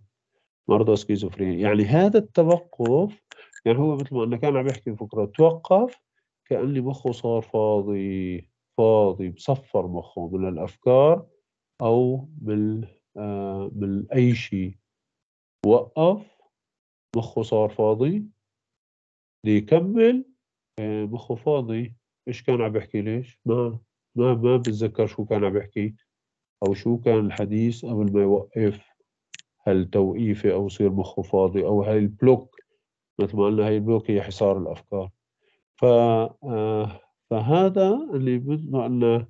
مرضى السكيزوفرينيا يعني هذا التوقف يعني هو مثل ما أنا كان عم يحكي فكرة توقف كأن لي مخه صار فاضي فاضي مصفر مخه من الأفكار أو من آه من أي شيء وقف مخه صار فاضي بده يكمل آه، مخه فاضي ايش كان عم بحكي ليش؟ ما ما ما بتذكر شو كان عم بحكي او شو كان الحديث قبل ما يوقف هالتوقيفه او يصير مخه فاضي او هاي البلوك مثل ما قلنا هاي البلوك هي حصار الافكار ف آه، فهذا اللي مثل ما قلنا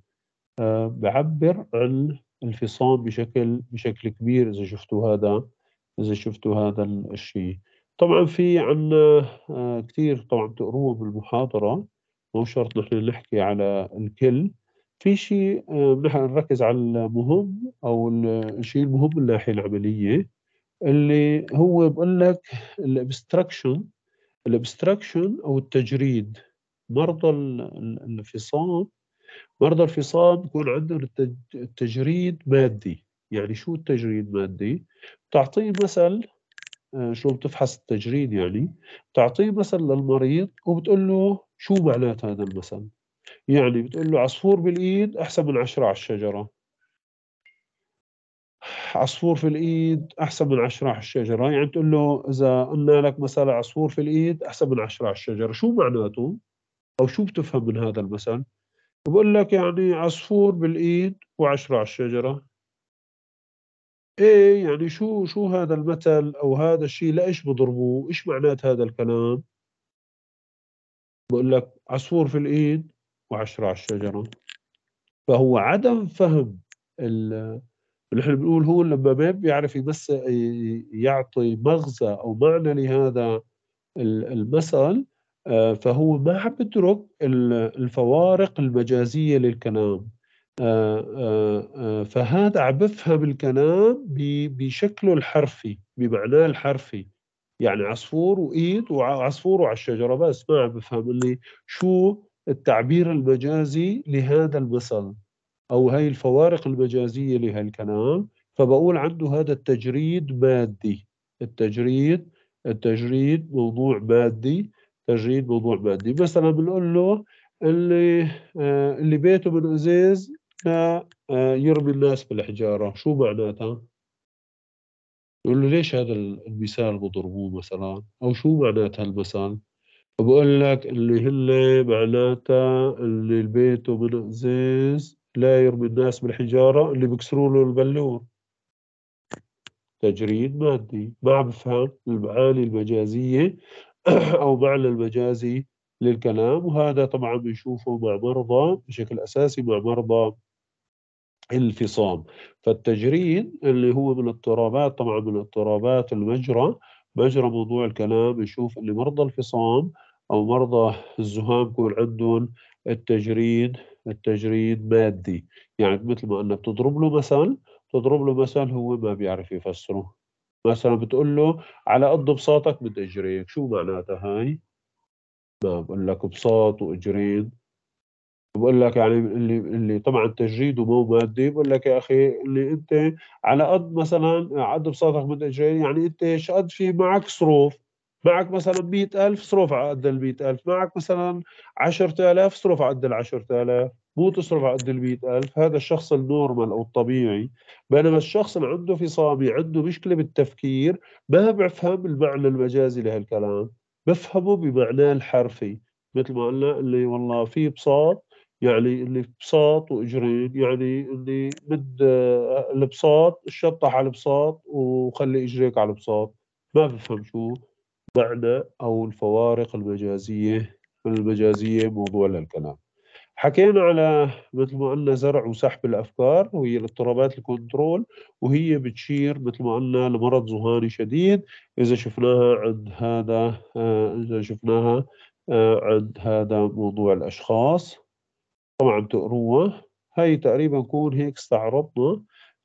آه، بعبر عن الفصام بشكل بشكل كبير اذا شفتوا هذا اذا شفتوا هذا الشيء طبعا في عنا آه، كثير طبعا بتقروه بالمحاضره مو شرط نحن نحكي على الكل في شيء آه، نحن نركز على المهم او الشيء المهم من الناحيه العمليه اللي هو بقول لك الابستراكشن الابستراكشن او التجريد مرضى الانفصام مرضى الفصام بكون عندهم التجريد مادي يعني شو التجريد مادي؟ بتعطيه مثل آه، شو بتفحص التجريد يعني بتعطيه مثل للمريض وبتقول له شو معنات هذا المثل يعني بتقول له عصفور بالايد احسن من عشرة على الشجره عصفور في الايد احسن من عشرة على الشجره يعني تقول له اذا قلنا لك مثل عصفور في الايد احسن من عشرة على الشجره شو معناته او شو بتفهم من هذا المثل بقول لك يعني عصفور بالايد وعشرة على الشجره ايه يعني شو شو هذا المثل او هذا الشيء لايش بضربوه؟ ايش معنات هذا الكلام؟ بقول لك عصفور في الايد وعشرة على الشجرة فهو عدم فهم اللي احنا بنقول هو لما ما بيعرف يمثل يعطي مغزى او معنى لهذا المثل آه، فهو ما عم يدرك الفوارق المجازية للكلام آه، آه، آه، فهذا عم بفهم الكلام بشكله الحرفي بمعناه الحرفي يعني عصفور وايد وعصفور وعلى الشجره بس ما عم بفهم اللي شو التعبير المجازي لهذا المثل او هاي الفوارق المجازيه لهالكلام فبقول عنده هذا التجريد مادي التجريد التجريد موضوع مادي تجريد موضوع مادي مثلا بنقول له اللي اللي بيته من ازاز لا آه، يرمي الناس بالحجاره شو معناتها؟ يقول له ليش هذا المثال بضربوه مثلا او شو معناتها المثال؟ بقول لك اللي هن معناتها اللي البيت من أزيز لا يرمي الناس بالحجاره اللي بكسروا له البلور تجريد مادي ما عم بفهم المعاني المجازيه او معنى المجازي للكلام وهذا طبعا بنشوفه مع مرضى بشكل اساسي مع مرضى انفصام فالتجريد اللي هو من اضطرابات طبعا من اضطرابات المجرى مجرى موضوع الكلام نشوف اللي مرضى الفصام او مرضى الزهام يكون عندهم التجريد التجريد مادي يعني مثل ما قلنا بتضرب له مثل تضرب له مثل هو ما بيعرف يفسره مثلا بتقول له على قد بساطك بدي اجريك شو معناتها هاي ما بقول لك بساط واجرين بقول لك يعني اللي اللي طبعا تجريده مو مادي بقول لك يا اخي اللي انت على قد مثلا عد بصاتك من اجرين يعني انت ايش قد في معك صروف معك مثلا مئة ألف على قد ال ألف معك مثلا عشرة آلاف على قد ال آلاف مو تصرف على قد ال ألف هذا الشخص النورمال أو الطبيعي بينما الشخص اللي عنده فصامي عنده مشكلة بالتفكير ما بفهم المعنى المجازي لهالكلام بفهمه بمعناه الحرفي مثل ما قلنا اللي والله في بساط يعني اللي بساط واجرين يعني اللي مد آه، البساط الشطح على البساط وخلي اجريك على البساط ما بفهم شو معنى او الفوارق المجازيه المجازيه موضوع للكلام حكينا على مثل ما قلنا زرع وسحب الافكار وهي الاضطرابات الكنترول وهي بتشير مثل ما قلنا لمرض ذهاني شديد اذا شفناها عند هذا آه، اذا شفناها آه، عند هذا موضوع الاشخاص طبعا بتقروها هاي تقريبا نكون هيك استعرضنا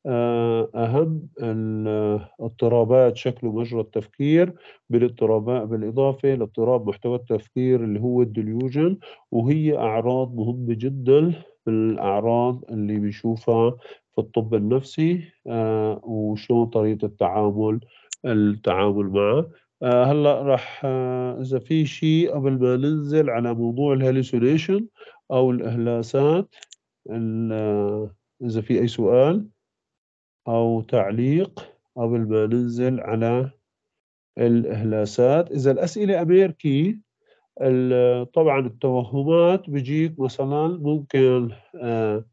آه، أهم الاضطرابات شكل مجرى التفكير بالاضطرابات بالإضافة لاضطراب محتوى التفكير اللي هو الدليوجن وهي أعراض مهمة جدا من الأعراض اللي بنشوفها في الطب النفسي آه، وشلون طريقة التعامل التعامل معه آه، هلا رح إذا في شيء قبل ما ننزل على موضوع الهالوسينيشن أو الإهلاسات إذا في أي سؤال أو تعليق قبل ما ننزل على الإهلاسات إذا الأسئلة أمريكي طبعا التوهمات بيجيك مثلا ممكن آه،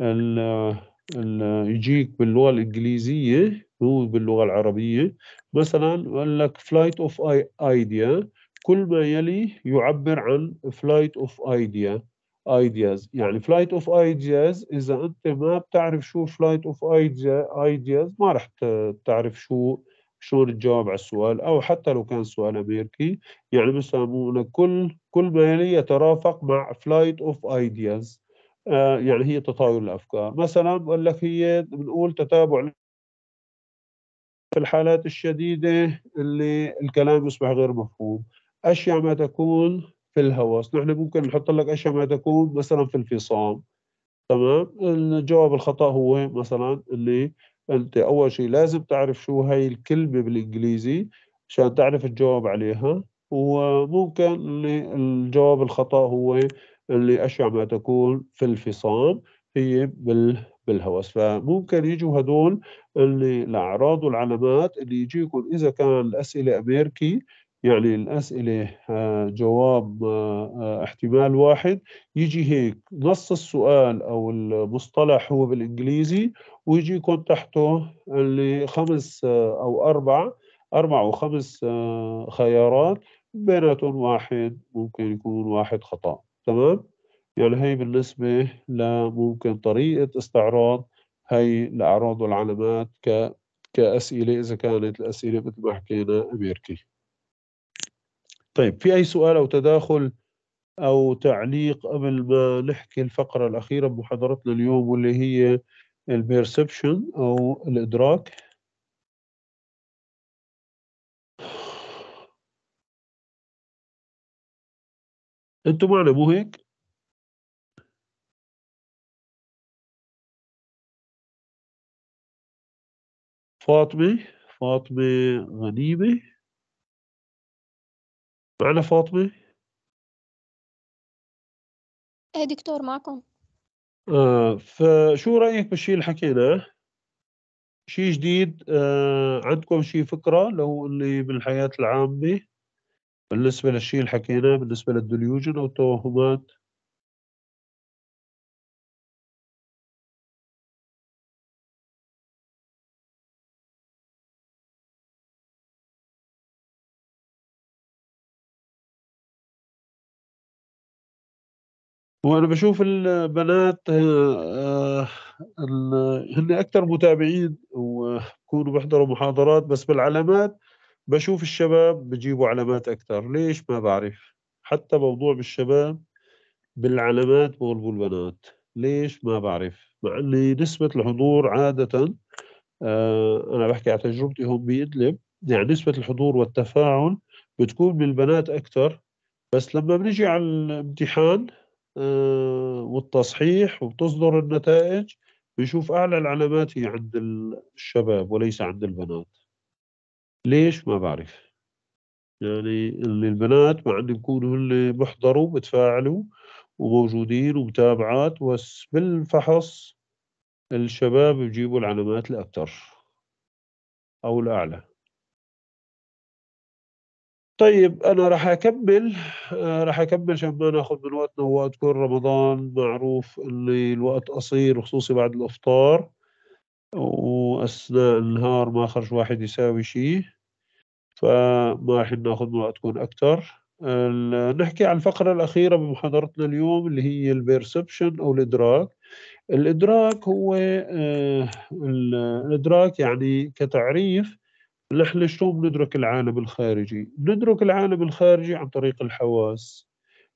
ال يجيك باللغة الإنجليزية هو باللغة العربية مثلا بقول لك flight of idea كل ما يلي يعبر عن flight of idea ايدياز يعني فلايت اوف ايدياز اذا انت ما بتعرف شو فلايت اوف ايدياز ما رح تعرف شو شلون تجاوب على السؤال او حتى لو كان سؤال امريكي يعني مثلا كل كل ما يترافق مع فلايت اوف ايدياز يعني هي تطاول الافكار مثلا بقول لك هي بنقول تتابع في الحالات الشديده اللي الكلام يصبح غير مفهوم اشياء ما تكون في الهوس نحن ممكن نحط لك أشياء ما تكون مثلا في الفصام تمام الجواب الخطأ هو مثلا اللي أنت أول شيء لازم تعرف شو هاي الكلمة بالإنجليزي عشان تعرف الجواب عليها وممكن اللي الجواب الخطأ هو اللي أشياء ما تكون في الفصام هي بال بالهوس فممكن يجوا هدول اللي الأعراض والعلامات اللي يجيكم إذا كان الأسئلة أمريكي يعني الأسئلة آه، جواب آه، آه، احتمال واحد يجي هيك نص السؤال أو المصطلح هو بالإنجليزي ويجي يكون تحته اللي خمس أو أربع أربع وخمس خيارات بيناتهم واحد ممكن يكون واحد خطأ تمام يعني هي بالنسبة لممكن طريقة استعراض هي الأعراض والعلامات كأسئلة إذا كانت الأسئلة مثل ما حكينا أمريكي طيب في أي سؤال أو تداخل أو تعليق قبل ما نحكي الفقرة الأخيرة بمحاضرتنا اليوم واللي هي البيرسبشن أو الإدراك أنتوا معنا مو هيك؟ فاطمة فاطمة غنيمة معنا فاطمة ايه دكتور معكم آه فشو رأيك بالشيء اللي حكيناه شيء جديد آه عندكم شيء فكرة لو اللي بالحياة العامة بالنسبة للشيء اللي حكيناه بالنسبة للديليوجن أو التوهمات وانا بشوف البنات آه، آه، هن اكثر متابعين وبكونوا بيحضروا محاضرات بس بالعلامات بشوف الشباب بجيبوا علامات اكثر ليش ما بعرف حتى موضوع بالشباب بالعلامات بغلبوا البنات ليش ما بعرف مع اني نسبه الحضور عاده آه، انا بحكي على تجربتي هون بادلب يعني نسبه الحضور والتفاعل بتكون بالبنات اكثر بس لما بنيجي على الامتحان آه، والتصحيح وبتصدر النتائج بيشوف أعلى العلامات هي عند الشباب وليس عند البنات ليش ما بعرف يعني اللي البنات ما عندهم يكونوا هن بيحضروا بتفاعلوا وموجودين ومتابعات بس بالفحص الشباب بجيبوا العلامات الأكثر أو الأعلى طيب انا راح اكمل آه، راح اكمل عشان ما ناخذ من وقتنا وقتكم رمضان معروف اللي الوقت قصير وخصوصي بعد الافطار واثناء النهار ما خرج واحد يساوي شيء فما راح ناخذ من وقتكم اكثر نحكي عن الفقرة الأخيرة بمحاضرتنا اليوم اللي هي البيرسبشن أو الإدراك الإدراك هو آه، الإدراك يعني كتعريف نحن شلون بندرك العالم الخارجي؟ بندرك العالم الخارجي عن طريق الحواس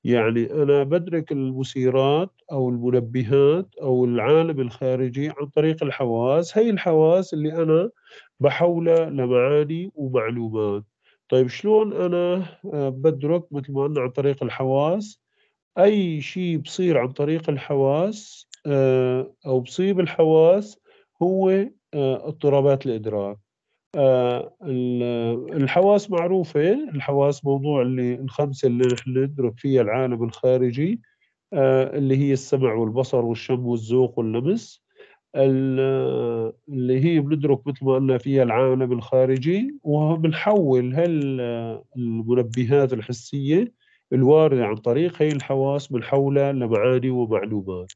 يعني أنا بدرك المثيرات أو المنبهات أو العالم الخارجي عن طريق الحواس هي الحواس اللي أنا بحولها لمعاني ومعلومات طيب شلون أنا آه، بدرك مثل ما قلنا عن طريق الحواس أي شيء بصير عن طريق الحواس آه، أو بصيب الحواس هو آه، اضطرابات الإدراك آه، الحواس معروفة الحواس موضوع اللي الخمسة اللي نحن ندرك فيها العالم الخارجي آه، اللي هي السمع والبصر والشم والذوق واللمس اللي هي بندرك مثل ما قلنا فيها العالم الخارجي وبنحول المنبهات الحسية الواردة عن طريق هي الحواس بنحولها لمعاني ومعلومات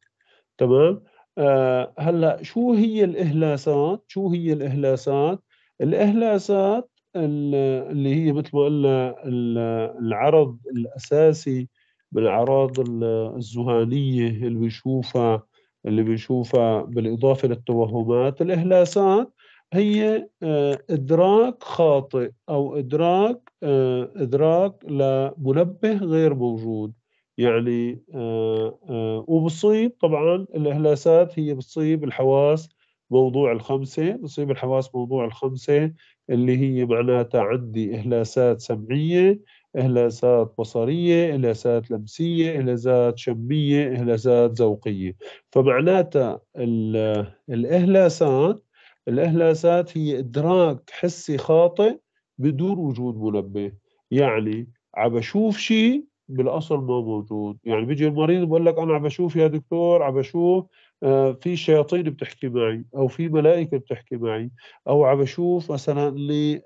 تمام آه، هلا شو هي الإهلاسات شو هي الإهلاسات الإهلاسات اللي هي مثل ما قلنا العرض الأساسي بالأعراض الذهانية اللي بنشوفها اللي بنشوفها بالإضافة للتوهمات الإهلاسات هي آه، إدراك خاطئ أو إدراك آه، إدراك لمنبه غير موجود يعني آه، وبصيب طبعا الإهلاسات هي بتصيب الحواس موضوع الخمسة نصيب الحواس موضوع الخمسة اللي هي معناتها عندي إهلاسات سمعية إهلاسات بصرية إهلاسات لمسية إهلاسات شمية إهلاسات ذوقية فمعناتها الإهلاسات الإهلاسات هي إدراك حسي خاطئ بدون وجود منبه يعني عم بشوف شيء بالاصل ما موجود يعني بيجي المريض بقول لك انا عم بشوف يا دكتور عم بشوف آه، في شياطين بتحكي معي او في ملائكه بتحكي معي او عم بشوف مثلا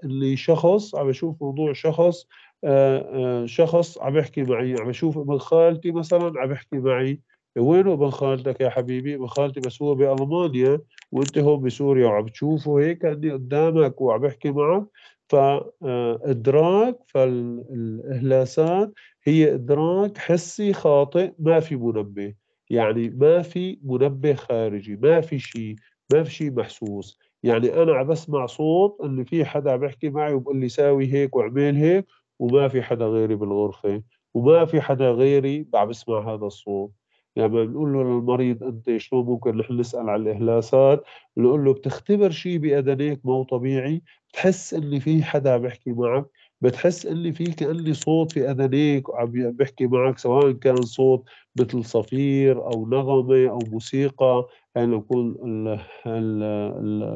لشخص عم بشوف موضوع شخص آه، آه، شخص عم بحكي معي عم بشوف ابن خالتي مثلا عم بحكي معي وين ابن خالتك يا حبيبي ابن خالتي بس هو بالمانيا وانت هون بسوريا وعم تشوفه هيك اني قدامك وعم بحكي معك فادراك فالاهلاسات هي ادراك حسي خاطئ ما في منبه يعني ما في منبه خارجي ما في شيء ما في شيء محسوس يعني انا عم بسمع صوت ان في حدا عم يحكي معي وبقول لي ساوي هيك واعمل هيك وما في حدا غيري بالغرفه وما في حدا غيري عم بسمع هذا الصوت لما يعني بنقول له للمريض انت شو ممكن نحن نسال على الاهلاسات بنقول له بتختبر شيء باذنيك مو طبيعي بتحس ان في حدا عم يحكي معك بتحس اني في كأني صوت في أذنيك عم بيحكي معك سواء كان صوت مثل صفير أو نغمة أو موسيقى يعني يكون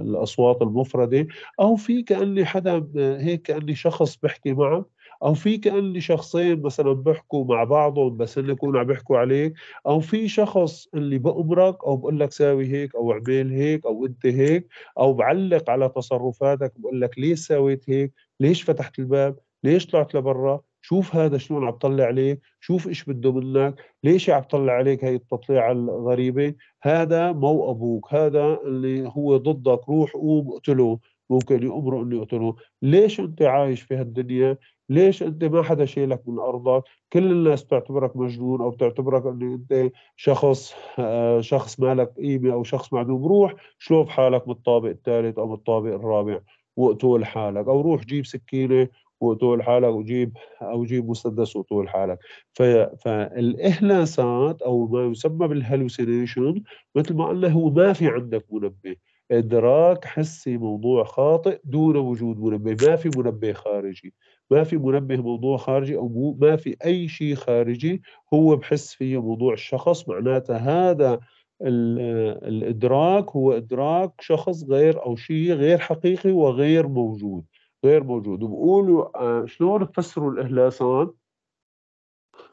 الأصوات المفردة أو في كأني حدا هيك كأني شخص بحكي معك او في كاني شخصين مثلا بحكوا مع بعضهم بس اللي يكون عم يحكوا عليك او في شخص اللي بامرك او بقول لك ساوي هيك او اعمل هيك او انت هيك او بعلق على تصرفاتك بقول لك ليه سويت هيك ليش فتحت الباب ليش طلعت لبرا شوف هذا شلون عم طلع عليك شوف ايش بده منك ليش عم طلع عليك هاي التطليعه الغريبه هذا مو ابوك هذا اللي هو ضدك روح قوم اقتله ممكن يأمره انه يقتله ليش انت عايش في هالدنيا ليش انت ما حدا شيلك من ارضك كل الناس بتعتبرك مجنون او بتعتبرك انه انت شخص آه، شخص مالك قيمه او شخص معدوم روح شوف حالك بالطابق الثالث او بالطابق الرابع وقتول حالك او روح جيب سكينه وقتول حالك وجيب او جيب مسدس وقتول حالك ف... فالاهلاسات او ما يسمى بالهلوسينيشن مثل ما قلنا هو ما في عندك منبه ادراك حسي موضوع خاطئ دون وجود منبه ما في منبه خارجي ما في منبه موضوع خارجي او مو ما في اي شيء خارجي هو بحس فيه موضوع الشخص معناته هذا الإدراك هو إدراك شخص غير أو شيء غير حقيقي وغير موجود غير موجود وبقولوا آه، شلون تفسروا الإهلاسات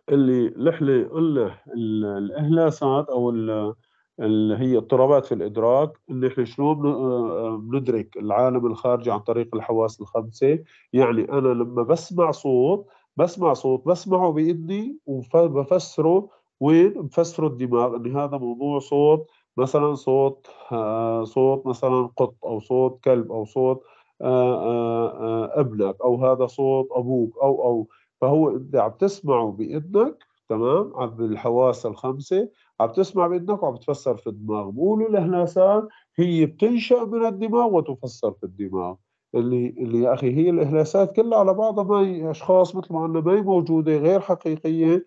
اللي لحلي قلنا الإهلاسات أو اللي هي اضطرابات في الادراك ان احنا شلون آه، بندرك العالم الخارجي عن طريق الحواس الخمسه يعني انا لما بسمع صوت بسمع صوت بسمعه باذني وبفسره بفسروا الدماغ ان هذا موضوع صوت مثلا صوت آه، صوت مثلا قط او صوت كلب او صوت آه، آه، ابنك او هذا صوت ابوك او او فهو انت عم تسمعه باذنك تمام عم بالحواس الخمسه عم تسمع باذنك وعم تفسر في الدماغ بقولوا الاهلاسات هي بتنشا من الدماغ وتفسر في الدماغ اللي اللي يا اخي هي الاهلاسات كلها على بعضها ما اشخاص مثل ما قلنا ما هي موجوده غير حقيقيه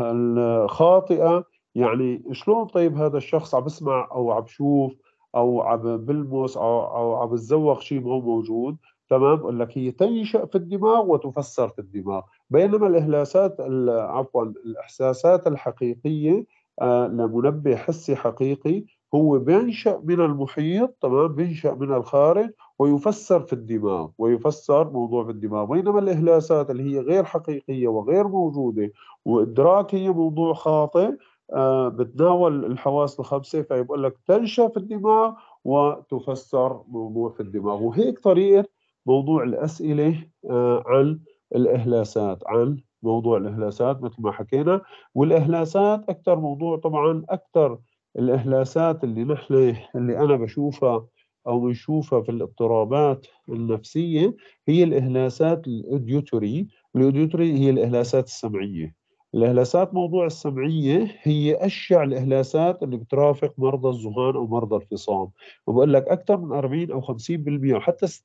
الخاطئه يعني شلون طيب هذا الشخص عم بسمع او عم بشوف او عم بلمس او او عم بتذوق شيء ما هو موجود تمام بقول لك هي تنشا في الدماغ وتفسر في الدماغ بينما الاهلاسات عفوا الاحساسات الحقيقيه آه، لمنبه حسي حقيقي هو بينشا من المحيط تمام بينشا من الخارج ويفسر في الدماغ ويفسر موضوع في الدماغ بينما الإهلاسات اللي هي غير حقيقية وغير موجودة وإدراك هي موضوع خاطئ آه، بتناول الحواس الخمسة فيقول لك تنشأ في الدماغ وتفسر موضوع في الدماغ وهيك طريقة موضوع الأسئلة آه، عن الإهلاسات عن موضوع الإهلاسات مثل ما حكينا والإهلاسات أكثر موضوع طبعا أكثر الإهلاسات اللي نحن اللي أنا بشوفها او يشوفها في الاضطرابات النفسيه هي الاهلاسات الاوديوتوري الاوديوتوري هي الاهلاسات السمعيه الإهلاسات موضوع السمعية هي أشع الإهلاسات اللي بترافق مرضى الزهان أو مرضى الفصام وبقول لك أكثر من 40 أو 50% أو حتى 60%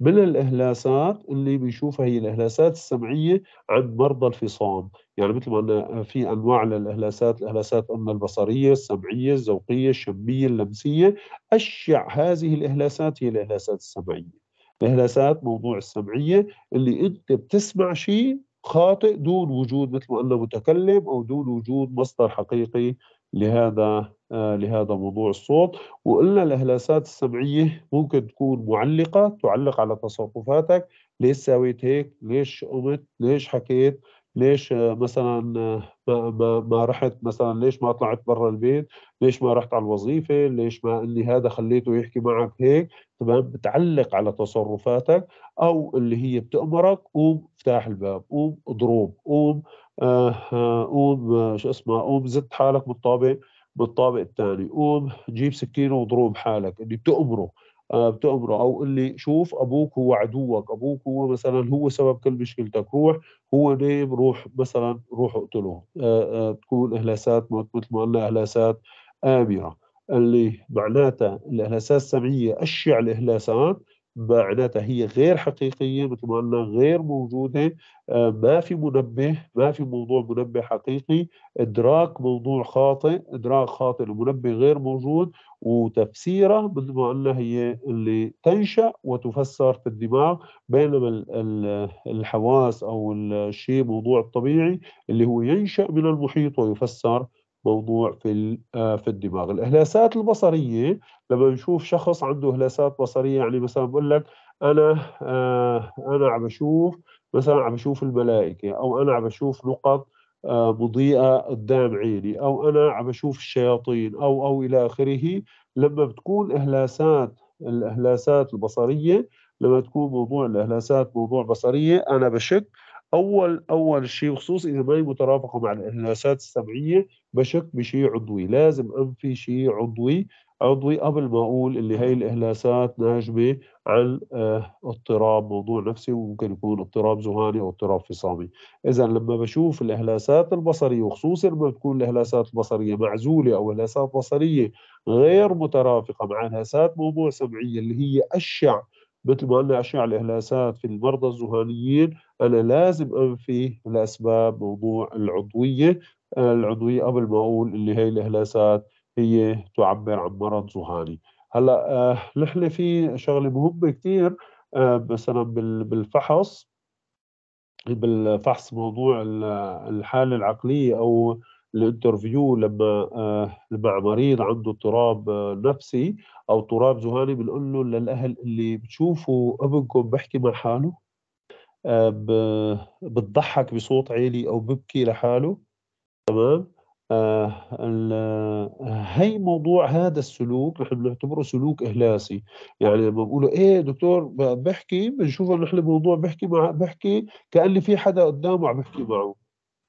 من الإهلاسات اللي بنشوفها هي الإهلاسات السمعية عند مرضى الفصام يعني مثل ما في انواع للاهلاسات، الاهلاسات قلنا البصريه، السمعيه، الذوقيه، الشميه، اللمسيه، اشع هذه الاهلاسات هي الاهلاسات السمعيه. الاهلاسات موضوع السمعيه اللي انت بتسمع شيء خاطئ دون وجود مثل ما قلنا متكلم او دون وجود مصدر حقيقي لهذا آه، لهذا موضوع الصوت وقلنا الهلاسات السمعيه ممكن تكون معلقه تعلق على تصرفاتك ليش سويت هيك ليش قمت ليش حكيت ليش مثلا ما, ما, ما رحت مثلا ليش ما طلعت برا البيت ليش ما رحت على الوظيفة ليش ما اني هذا خليته يحكي معك هيك تمام بتعلق على تصرفاتك او اللي هي بتأمرك قوم افتح الباب قوم اضرب قوم آه, آه، قوم آه، شو اسمه قوم زد حالك بالطابق بالطابق الثاني قوم جيب سكينه واضرب حالك اللي بتأمره آه، بتأمره أو اللي شوف أبوك هو عدوك أبوك هو مثلا هو سبب كل مشكلتك روح هو نايم روح مثلا روح اقتله آه، آه، تكون إهلاسات مثل ما قلنا إهلاسات آمرة اللي معناتها الإهلاسات السمعية أشع الإهلاسات معناتها هي غير حقيقية مثل ما قلنا غير موجودة آه، ما في منبه ما في موضوع منبه حقيقي إدراك موضوع خاطئ إدراك خاطئ المنبه غير موجود وتفسيره مثل ما قلنا هي اللي تنشأ وتفسر في الدماغ بينما الحواس أو الشيء موضوع الطبيعي اللي هو ينشأ من المحيط ويفسر موضوع في آه، في الدماغ الهلاسات البصريه لما نشوف شخص عنده هلاسات بصريه يعني مثلا بقول لك انا آه، انا عم بشوف مثلا عم بشوف الملائكه او انا عم بشوف نقط آه، مضيئه قدام عيني او انا عم بشوف الشياطين او او الى اخره لما بتكون اهلاسات الاهلاسات البصريه لما تكون موضوع الاهلاسات موضوع بصريه انا بشك اول اول شيء خصوصا اذا ما هي مترافقه مع الاهلاسات السمعيه بشك بشيء عضوي لازم انفي شيء عضوي عضوي قبل ما اقول اللي هي الاهلاسات ناجمه عن آه، اضطراب موضوع نفسي وممكن يكون اضطراب ذهاني او اضطراب فصامي، اذا لما بشوف الاهلاسات البصريه وخصوصا لما تكون الاهلاسات البصريه معزوله او اهلاسات بصريه غير مترافقه مع اهلاسات موضوع سمعيه اللي هي اشع مثل ما قلنا اشع الاهلاسات في المرضى الذهانيين أنا لازم أنفي لأسباب موضوع العضوية العضوية قبل ما أقول اللي هي الإهلاسات هي تعبر عن مرض ذهاني هلا آه، نحن في شغله مهمه كثير آه، مثلا بالفحص بالفحص موضوع الحاله العقليه او الانترفيو لما آه، مع مريض عنده اضطراب نفسي او اضطراب ذهاني بنقول له للاهل اللي بتشوفوا ابنكم بحكي مع حاله آه، بتضحك بصوت عالي او ببكي لحاله تمام آه، هي موضوع هذا السلوك نحن بنعتبره سلوك اهلاسي يعني لما بقولوا ايه دكتور بحكي بنشوفه نحن الموضوع بحكي مع بحكي كان في حدا قدامه عم بحكي معه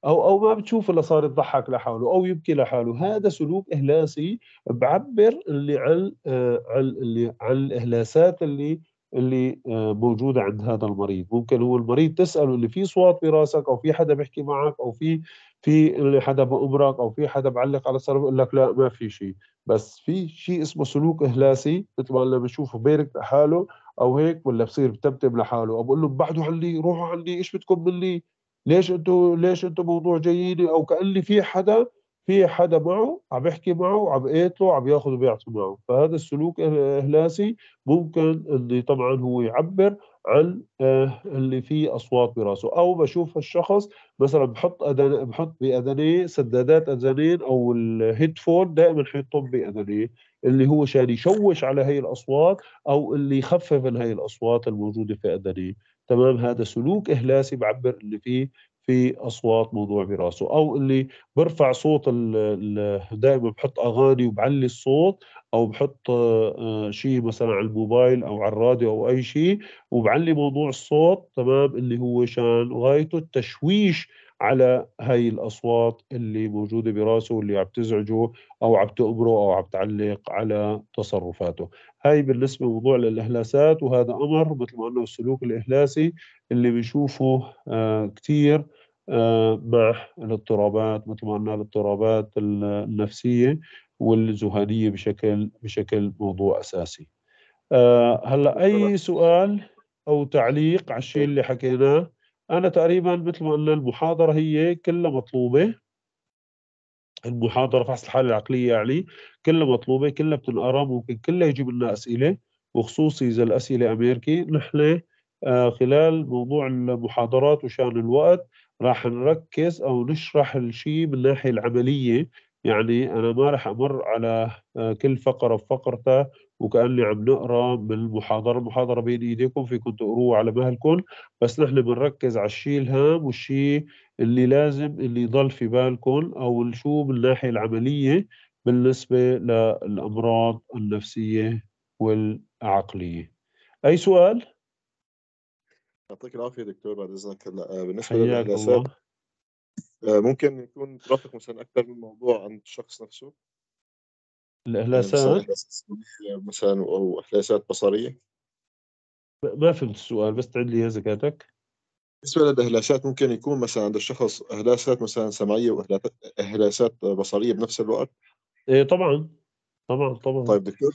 او او ما بتشوف الا صار يضحك لحاله او يبكي لحاله هذا سلوك اهلاسي بعبر اللي عن آه، عن اللي عن الاهلاسات اللي اللي آه، موجودة عند هذا المريض ممكن هو المريض تسأله اللي في صوت براسك أو في حدا بيحكي معك أو في في حدا بأمرك أو في حدا بعلق على السرب يقول لك لا ما في شيء بس في شيء اسمه سلوك إهلاسي مثل ما بشوفه بيرك حاله أو هيك ولا بصير بتمتم لحاله أو بقول لهم بعدوا عني روحوا عني إيش بدكم مني ليش انتم ليش انتم موضوع جاييني او كان في حدا في حدا معه عم بيحكي معه عم يقاتله عم ياخذ وبيعطي معه فهذا السلوك الاهلاسي إه-، ممكن اللي طبعا هو يعبر عن آه، اللي فيه اصوات براسه او بشوف الشخص مثلا بحط أدن... بحط باذنيه سدادات اذنين او الهيدفون دائما حيطهم باذنيه اللي هو شان يشوش على هي الاصوات او اللي يخفف من هي الاصوات الموجوده في اذنيه تمام هذا سلوك اهلاسي بعبر اللي فيه في اصوات موضوع براسه او اللي برفع صوت دائما بحط اغاني وبعلي الصوت او بحط آه، شيء مثلا على الموبايل او على الراديو او اي شيء وبعلي موضوع الصوت تمام اللي هو شان غايته التشويش على هاي الأصوات اللي موجودة براسه واللي عم تزعجه أو عم تقبره أو عم تعلق على تصرفاته هاي بالنسبة لموضوع الإهلاسات وهذا أمر مثل ما قلنا السلوك الإهلاسي اللي بنشوفه آه كثير آه مع الاضطرابات مثل ما قلنا الاضطرابات النفسية والذهانية بشكل بشكل موضوع أساسي آه هلا أي سؤال أو تعليق على الشيء إيه. اللي حكيناه أنا تقريبا مثل ما قلنا المحاضرة هي كلها مطلوبة المحاضرة فحص الحالة العقلية يعني كلها مطلوبة كلها بتنقرا ممكن كلها يجيب لنا أسئلة وخصوصي إذا الأسئلة أمريكي نحن آه، خلال موضوع المحاضرات وشان الوقت راح نركز أو نشرح الشيء من الناحية العملية يعني أنا ما راح أمر على آه، كل فقرة بفقرتها وكأني عم نقرا من المحاضره المحاضره بين ايديكم فيكم تقروه على مهلكم بس نحن بنركز على الشيء الهام والشيء اللي لازم اللي يضل في بالكم او شو من الناحية العملية بالنسبة للأمراض النفسية والعقلية أي سؤال؟ يعطيك العافية دكتور بعد إذنك هلا آه، بالنسبة للإحداثات آه، ممكن يكون ترافق مثلا أكثر من موضوع عند الشخص نفسه الإهلاسات يعني مثلا أو إهلاسات بصرية ما فهمت السؤال بس تعد لي إياه زكاتك بالنسبة للإهلاسات ممكن يكون مثلا عند الشخص إهلاسات مثلا سمعية وإهلاسات بصرية بنفس الوقت إيه طبعا طبعا طبعا طيب دكتور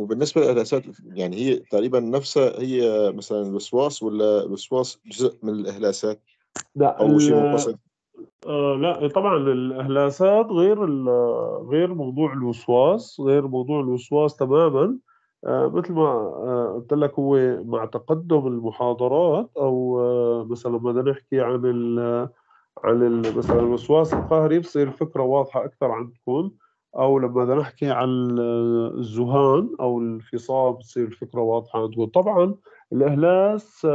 وبالنسبة للإهلاسات يعني هي تقريبا نفسها هي مثلا الوسواس ولا الوسواس جزء من الإهلاسات؟ لا أو شيء منفصل آه، لا طبعا الهلاسات غير غير موضوع الوسواس غير موضوع الوسواس تماما آه، مثل ما آه، قلت لك هو مع تقدم المحاضرات او مثلا بدنا نحكي عن الـ عن الـ مثلا الوسواس القهري بصير الفكره واضحه اكثر عندكم او لما بدنا نحكي عن الذهان او الفصام بتصير الفكره واضحه عندكم طبعا الاهلاس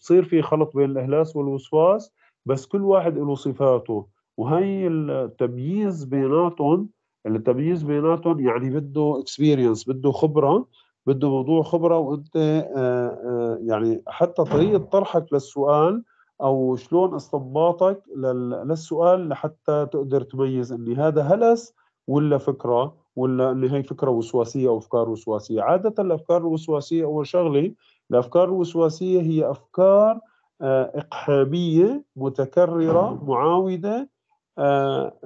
بصير في خلط بين الاهلاس والوسواس بس كل واحد له صفاته وهي التمييز بيناتهم التمييز بيناتهم يعني بده اكسبيرينس بده خبره بده موضوع خبره وانت آه، آه، يعني حتى طريقه طرحك للسؤال او شلون استنباطك للسؤال لحتى تقدر تميز اني هذا هلس ولا فكره ولا ان هي فكره وسواسيه او افكار وسواسيه، عاده الافكار الوسواسيه اول شغله الافكار الوسواسيه هي افكار آه، إقحامية متكررة آه. معاودة آه،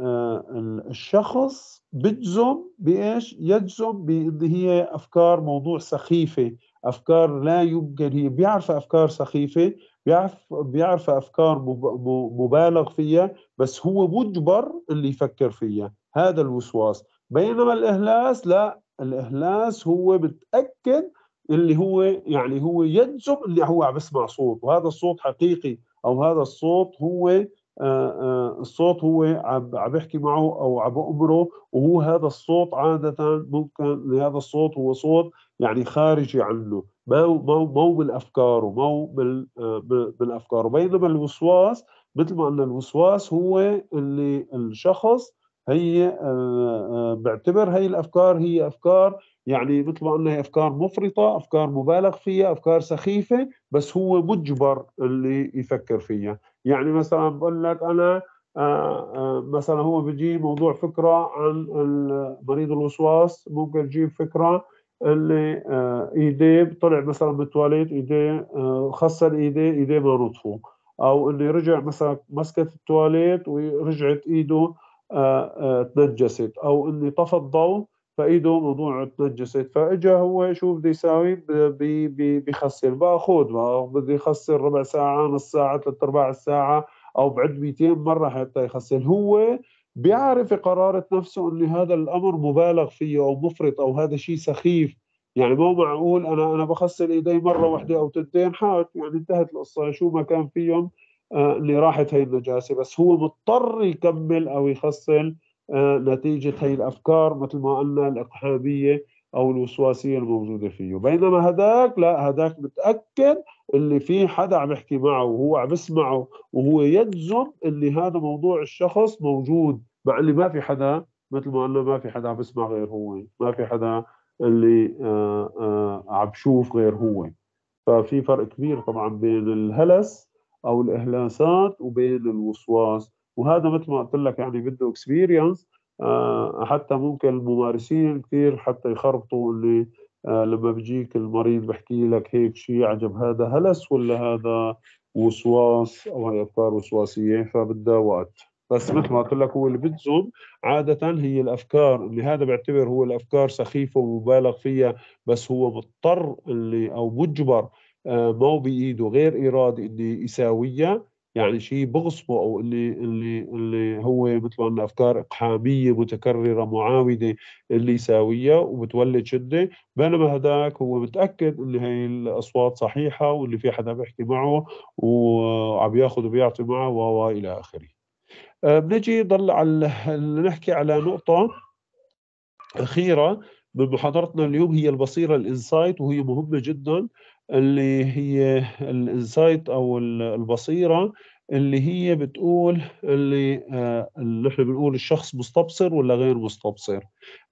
الشخص بجزم بإيش؟ يجزم بأن هي أفكار موضوع سخيفة أفكار لا يمكن هي بيعرف أفكار سخيفة بيعرف بيعرف أفكار مبالغ فيها بس هو مجبر اللي يفكر فيها هذا الوسواس بينما الإهلاس لا الإهلاس هو بتأكد اللي هو يعني هو يجذب اللي هو عم يسمع صوت وهذا الصوت حقيقي او هذا الصوت هو آه، آه، الصوت هو عم عم بحكي معه او عم بامره وهو هذا الصوت عاده ممكن هذا الصوت هو صوت يعني خارجي عنه ما مو مو بالافكار آه، افكاره مو بينما الوسواس مثل ما قلنا الوسواس هو اللي الشخص هي آه، آه، بعتبر هي الافكار هي افكار يعني مثل ما قلنا هي افكار مفرطه، افكار مبالغ فيها، افكار سخيفه بس هو مجبر اللي يفكر فيها، يعني مثلا بقول لك انا آه، مثلا هو بيجي موضوع فكره عن مريض الوسواس ممكن يجيب فكره اللي ايديه طلع مثلا بالتواليت ايديه خسر ايديه ايديه ما نطفوا او اللي رجع مثلا مسكت التواليت ورجعت ايده تنجست او اني طفى الضوء فايده موضوع تنجست فاجا هو شو بده يساوي بخسر باخذ بده يخسر ربع ساعه نص ساعه ثلاث ارباع الساعه او بعد 200 مره حتى يخسر هو بيعرف قرارة نفسه أن هذا الأمر مبالغ فيه أو مفرط أو هذا شيء سخيف يعني مو معقول أنا أنا بخسر إيدي مرة واحدة أو تنتين حاك يعني انتهت القصة شو ما كان فيهم آه، اللي راحت هي النجاسه بس هو مضطر يكمل او يخصل آه، نتيجه هي الافكار مثل ما قلنا الاقحاميه او الوسواسيه الموجوده فيه بينما هداك لا هداك متاكد اللي في حدا عم يحكي معه وهو عم يسمعه وهو يجزم اللي هذا موضوع الشخص موجود مع اللي ما في حدا مثل ما قلنا ما في حدا عم يسمع غير هو ما في حدا اللي آه، عم بشوف غير هو ففي فرق كبير طبعا بين الهلس او الاهلاسات وبين الوسواس وهذا مثل ما قلت لك يعني بده اكسبيرينس آه، حتى ممكن الممارسين كثير حتى يخربطوا اللي آه، لما بيجيك المريض بحكي لك هيك شيء عجب هذا هلس ولا هذا وسواس او هي افكار وسواسيه فبدها وقت بس مثل ما قلت لك هو اللي بتزوم عادة هي الأفكار اللي هذا بيعتبر هو الأفكار سخيفة ومبالغ فيها بس هو مضطر اللي أو مجبر مو آه، بايده غير ارادي انه يساويها يعني نعم. شيء بغصبه او اللي اللي اللي هو مثل ما قلنا افكار اقحاميه متكرره معاوده اللي يساويها وبتولد شده بينما هداك هو متاكد ان هي الاصوات صحيحه واللي في حدا بيحكي معه وعم ياخذ وبيعطي معه والى اخره. آه، بنجي ضل على نحكي على نقطه اخيره من محاضرتنا اليوم هي البصيره الانسايت وهي مهمه جدا اللي هي الانسايت او البصيره اللي هي بتقول اللي آه، اللي احنا بنقول الشخص مستبصر ولا غير مستبصر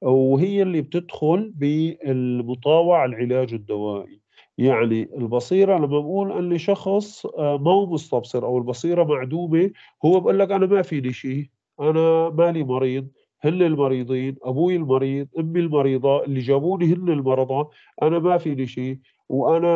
وهي اللي بتدخل بالمطاوع العلاج الدوائي يعني البصيره لما بقول اني شخص آه، ما مو مستبصر او البصيره معدومه هو بقول لك انا ما فيني شيء انا مالي مريض هن المريضين ابوي المريض امي المريضه اللي جابوني هن المرضى انا ما فيني شيء وانا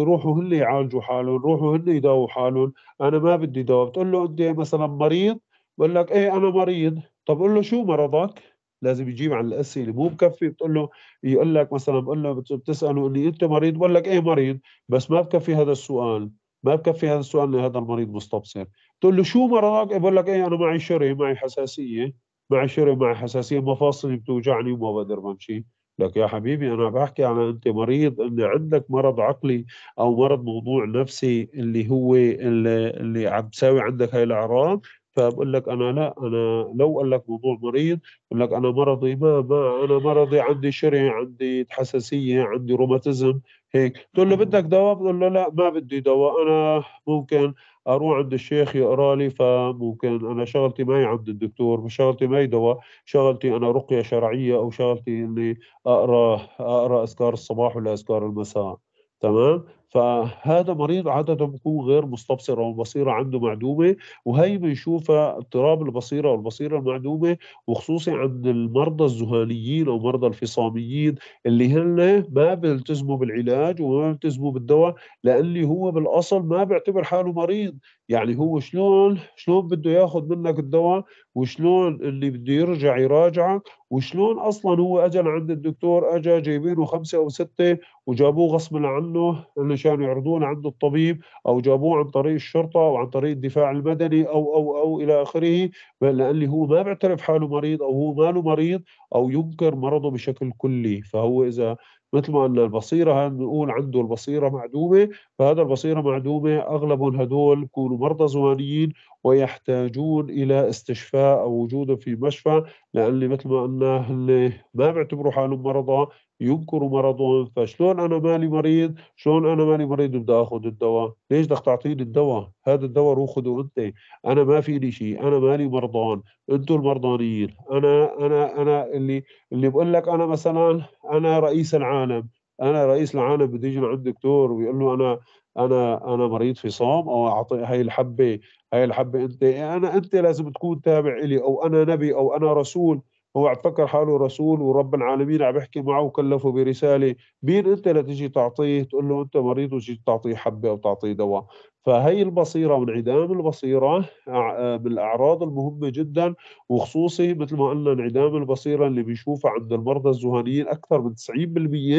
يروحوا آه، هن يعالجوا حالهم يروحوا هن يداووا حالهم انا ما بدي دواء بتقول له انت مثلا مريض بقول لك ايه انا مريض طب قول له شو مرضك لازم يجيب عن الاسئله مو بكفي بتقول له يقول لك مثلا بقول له بتساله اني انت مريض بقول لك ايه مريض بس ما بكفي هذا السؤال ما بكفي هذا السؤال لهذا المريض مستبصر بتقول له شو مرضك إيه بقول لك ايه انا معي شري معي حساسيه معي شري معي حساسيه مفاصلي بتوجعني وما بقدر بمشي لك يا حبيبي أنا بحكي على أنت مريض أن عندك مرض عقلي أو مرض موضوع نفسي اللي هو اللي, اللي عم تساوي عندك هاي الأعراض فبقول لك انا لا انا لو قال لك موضوع مريض بقول لك انا مرضي ما ما انا مرضي عندي شري عندي حساسيه عندي روماتيزم هيك تقول له بدك دواء بقول له لا ما بدي دواء انا ممكن اروح عند الشيخ يقرا لي فممكن انا شغلتي هي عند الدكتور شغلتي هي دواء شغلتي انا رقيه شرعيه او شغلتي اني اقرا اقرا اذكار الصباح ولا اذكار المساء تمام فهذا مريض عادة بيكون غير مستبصر أو البصيرة عنده معدومة وهي بنشوفها اضطراب البصيرة والبصيره المعدومة وخصوصي عند المرضى الذهانيين أو مرضى الفصاميين اللي هن ما بيلتزموا بالعلاج وما بيلتزموا بالدواء لأن هو بالأصل ما بيعتبر حاله مريض يعني هو شلون شلون بده ياخذ منك الدواء وشلون اللي بده يرجع يراجعك وشلون اصلا هو اجى عند الدكتور اجى جايبينه خمسه او سته وجابوه غصبا عنه انه مشان يعرضون عند الطبيب او جابوه عن طريق الشرطه او عن طريق الدفاع المدني او او او الى اخره لان هو ما بيعترف حاله مريض او هو ماله مريض او ينكر مرضه بشكل كلي فهو اذا مثل ما قلنا البصيرة بنقول عنده البصيرة معدومة فهذا البصيرة معدومة أغلبهم هدول بيكونوا مرضى زمانيين ويحتاجون الى استشفاء او وجوده في مشفى لان مثل ما قلنا هن ما بيعتبروا حالهم مرضى ينكروا مرضهم فشلون انا مالي مريض شلون انا مالي مريض بدي اخذ الدواء ليش بدك تعطيني الدواء هذا الدواء روح خذه انت انا ما فيني شيء انا مالي مرضان انتم المرضانيين انا انا انا اللي اللي بقول لك انا مثلا انا رئيس العالم انا رئيس العالم بده يجي لعند دكتور ويقول له انا انا انا مريض في صوم او اعطي هاي الحبه هاي الحبه انت انا انت لازم تكون تابع لي او انا نبي او انا رسول هو اعتبر حاله رسول ورب العالمين عم يحكي معه وكلفه برساله مين انت لتجي تعطيه تقول له انت مريض وتجي تعطيه حبه او تعطيه دواء فهي البصيرة وانعدام البصيرة من آه، الأعراض المهمة جدا وخصوصي مثل ما قلنا انعدام البصيرة اللي بيشوفها عند المرضى الزهانيين أكثر من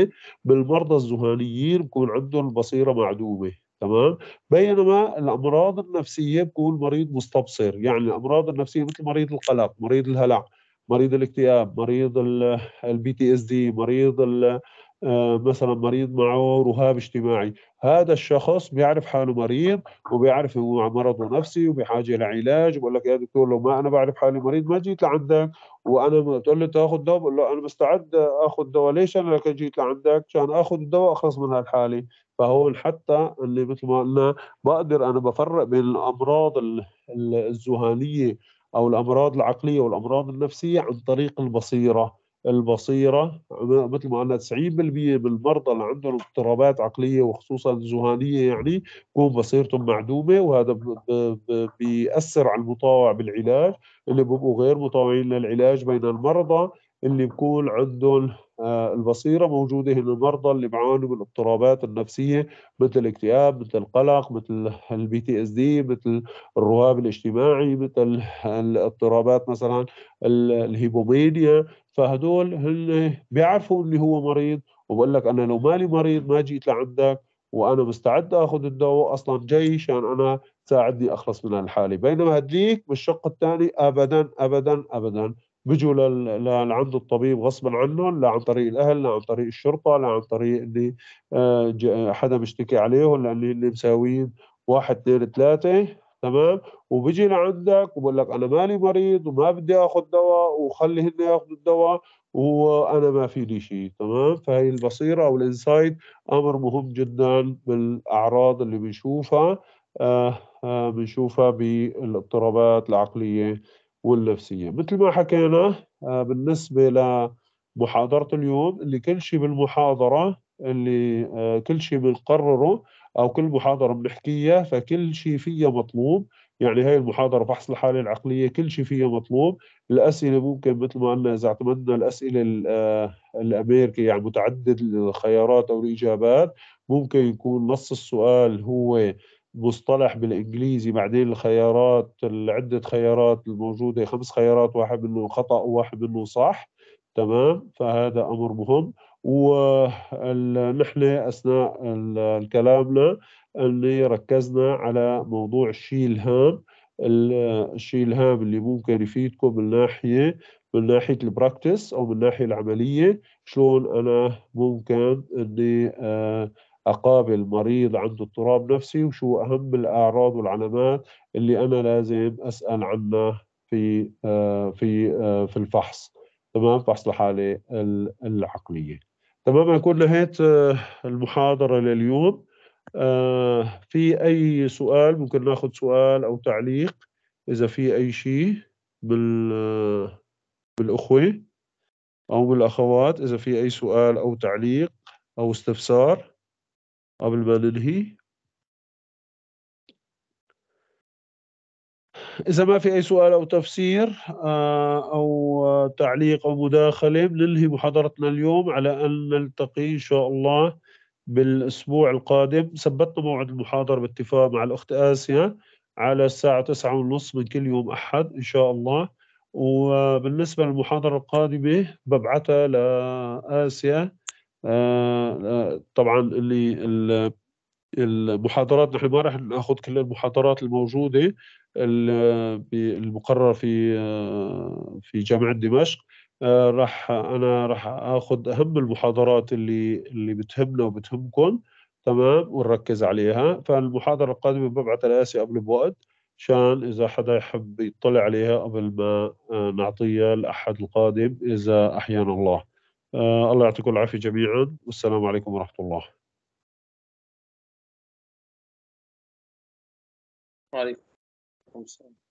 90% بالمرضى الزهانيين بكون عندهم البصيرة معدومة تمام بينما الأمراض النفسية بكون مريض مستبصر يعني الأمراض النفسية مثل مريض القلق مريض الهلع مريض الاكتئاب مريض البي تي اس دي مريض آه، مثلا مريض معه رهاب اجتماعي هذا الشخص بيعرف حاله مريض وبيعرف هو مرضه نفسي وبحاجه لعلاج وبقول لك يا دكتور لو ما انا بعرف حالي مريض ما جيت لعندك وانا بتقول لي تاخذ دواء بقول له انا مستعد اخذ دواء ليش انا لك جيت لعندك عشان اخذ الدواء اخلص من هالحاله فهون حتى اللي مثل ما قلنا بقدر انا بفرق بين الامراض الذهانيه او الامراض العقليه والامراض النفسيه عن طريق البصيره البصيره مثل ما قلنا 90% من المرضى اللي عندهم اضطرابات عقليه وخصوصا ذهانيه يعني تكون بصيرتهم معدومه وهذا بياثر على المطاوع بالعلاج اللي بيبقوا غير مطاوعين للعلاج بين المرضى اللي بكون عندهم آه، البصيرة موجودة هن المرضى اللي بعانوا من اضطرابات النفسية مثل الاكتئاب مثل القلق مثل البي تي اس دي مثل الرهاب الاجتماعي مثل الاضطرابات مثلا الهيبومينيا فهدول هن بيعرفوا اللي هو مريض وبقول لك انا لو مالي مريض ما جيت لعندك وانا مستعد اخذ الدواء اصلا جاي عشان انا تساعدني اخلص من الحاله بينما هديك بالشق الثاني ابدا ابدا ابدا بيجوا لعند الطبيب غصبا عنهم لا عن طريق الاهل لا عن طريق الشرطه لا عن طريق اللي آه، حدا مشتكي عليهم لان اللي مساويين واحد اثنين ثلاثه تمام وبيجي لعندك وبقول لك انا مالي مريض وما بدي اخذ دواء وخلي هن ياخذوا الدواء وانا ما فيني شيء تمام فهي البصيره او الانسايد امر مهم جدا بالاعراض اللي بنشوفها آه، آه، بنشوفها بالاضطرابات العقليه والنفسية مثل ما حكينا آه، بالنسبة لمحاضرة اليوم اللي كل شيء بالمحاضرة اللي آه، كل شيء بنقرره أو كل محاضرة بنحكيها فكل شيء فيها مطلوب يعني هاي المحاضرة فحص الحالة العقلية كل شيء فيها مطلوب الأسئلة ممكن مثل ما قلنا إذا اعتمدنا الأسئلة آه، الأمريكية يعني متعدد الخيارات أو الإجابات ممكن يكون نص السؤال هو مصطلح بالانجليزي بعدين الخيارات عده خيارات الموجوده خمس خيارات واحد منه خطا وواحد منه صح تمام فهذا امر مهم ونحن اثناء كلامنا اني ركزنا على موضوع الشيء الهام الشيء الهام اللي ممكن يفيدكم من ناحيه من ناحيه البراكتس او من ناحيه العمليه شلون انا ممكن اني آه، اقابل مريض عنده اضطراب نفسي وشو اهم الاعراض والعلامات اللي انا لازم اسال عنها في آه، في آه، في الفحص تمام فحص الحاله العقليه تمام اكون نهيت آه، المحاضره لليوم في اي سؤال ممكن ناخذ سؤال او تعليق اذا في اي شيء بال بالاخوه او بالاخوات اذا في اي سؤال او تعليق او استفسار قبل ما ننهي إذا ما في أي سؤال أو تفسير آه، أو تعليق أو مداخلة بننهي محاضرتنا اليوم على أن نلتقي إن شاء الله بالأسبوع القادم ثبتنا موعد المحاضرة باتفاق مع الأخت آسيا على الساعة تسعة ونص من كل يوم أحد إن شاء الله وبالنسبة للمحاضرة القادمة ببعثها لآسيا آه، آه، طبعا اللي المحاضرات نحن ما راح ناخذ كل المحاضرات الموجوده المقرره في آه، في جامعه دمشق راح انا راح اخذ اهم المحاضرات اللي اللي بتهمنا وبتهمكم تمام ونركز عليها فالمحاضره القادمه ببعث الاسي قبل بوقت شان اذا حدا يحب يطلع عليها قبل ما نعطيها الاحد القادم اذا احيانا الله آه، الله يعطيكم العافية جميعا والسلام عليكم ورحمة الله وعليكم السلام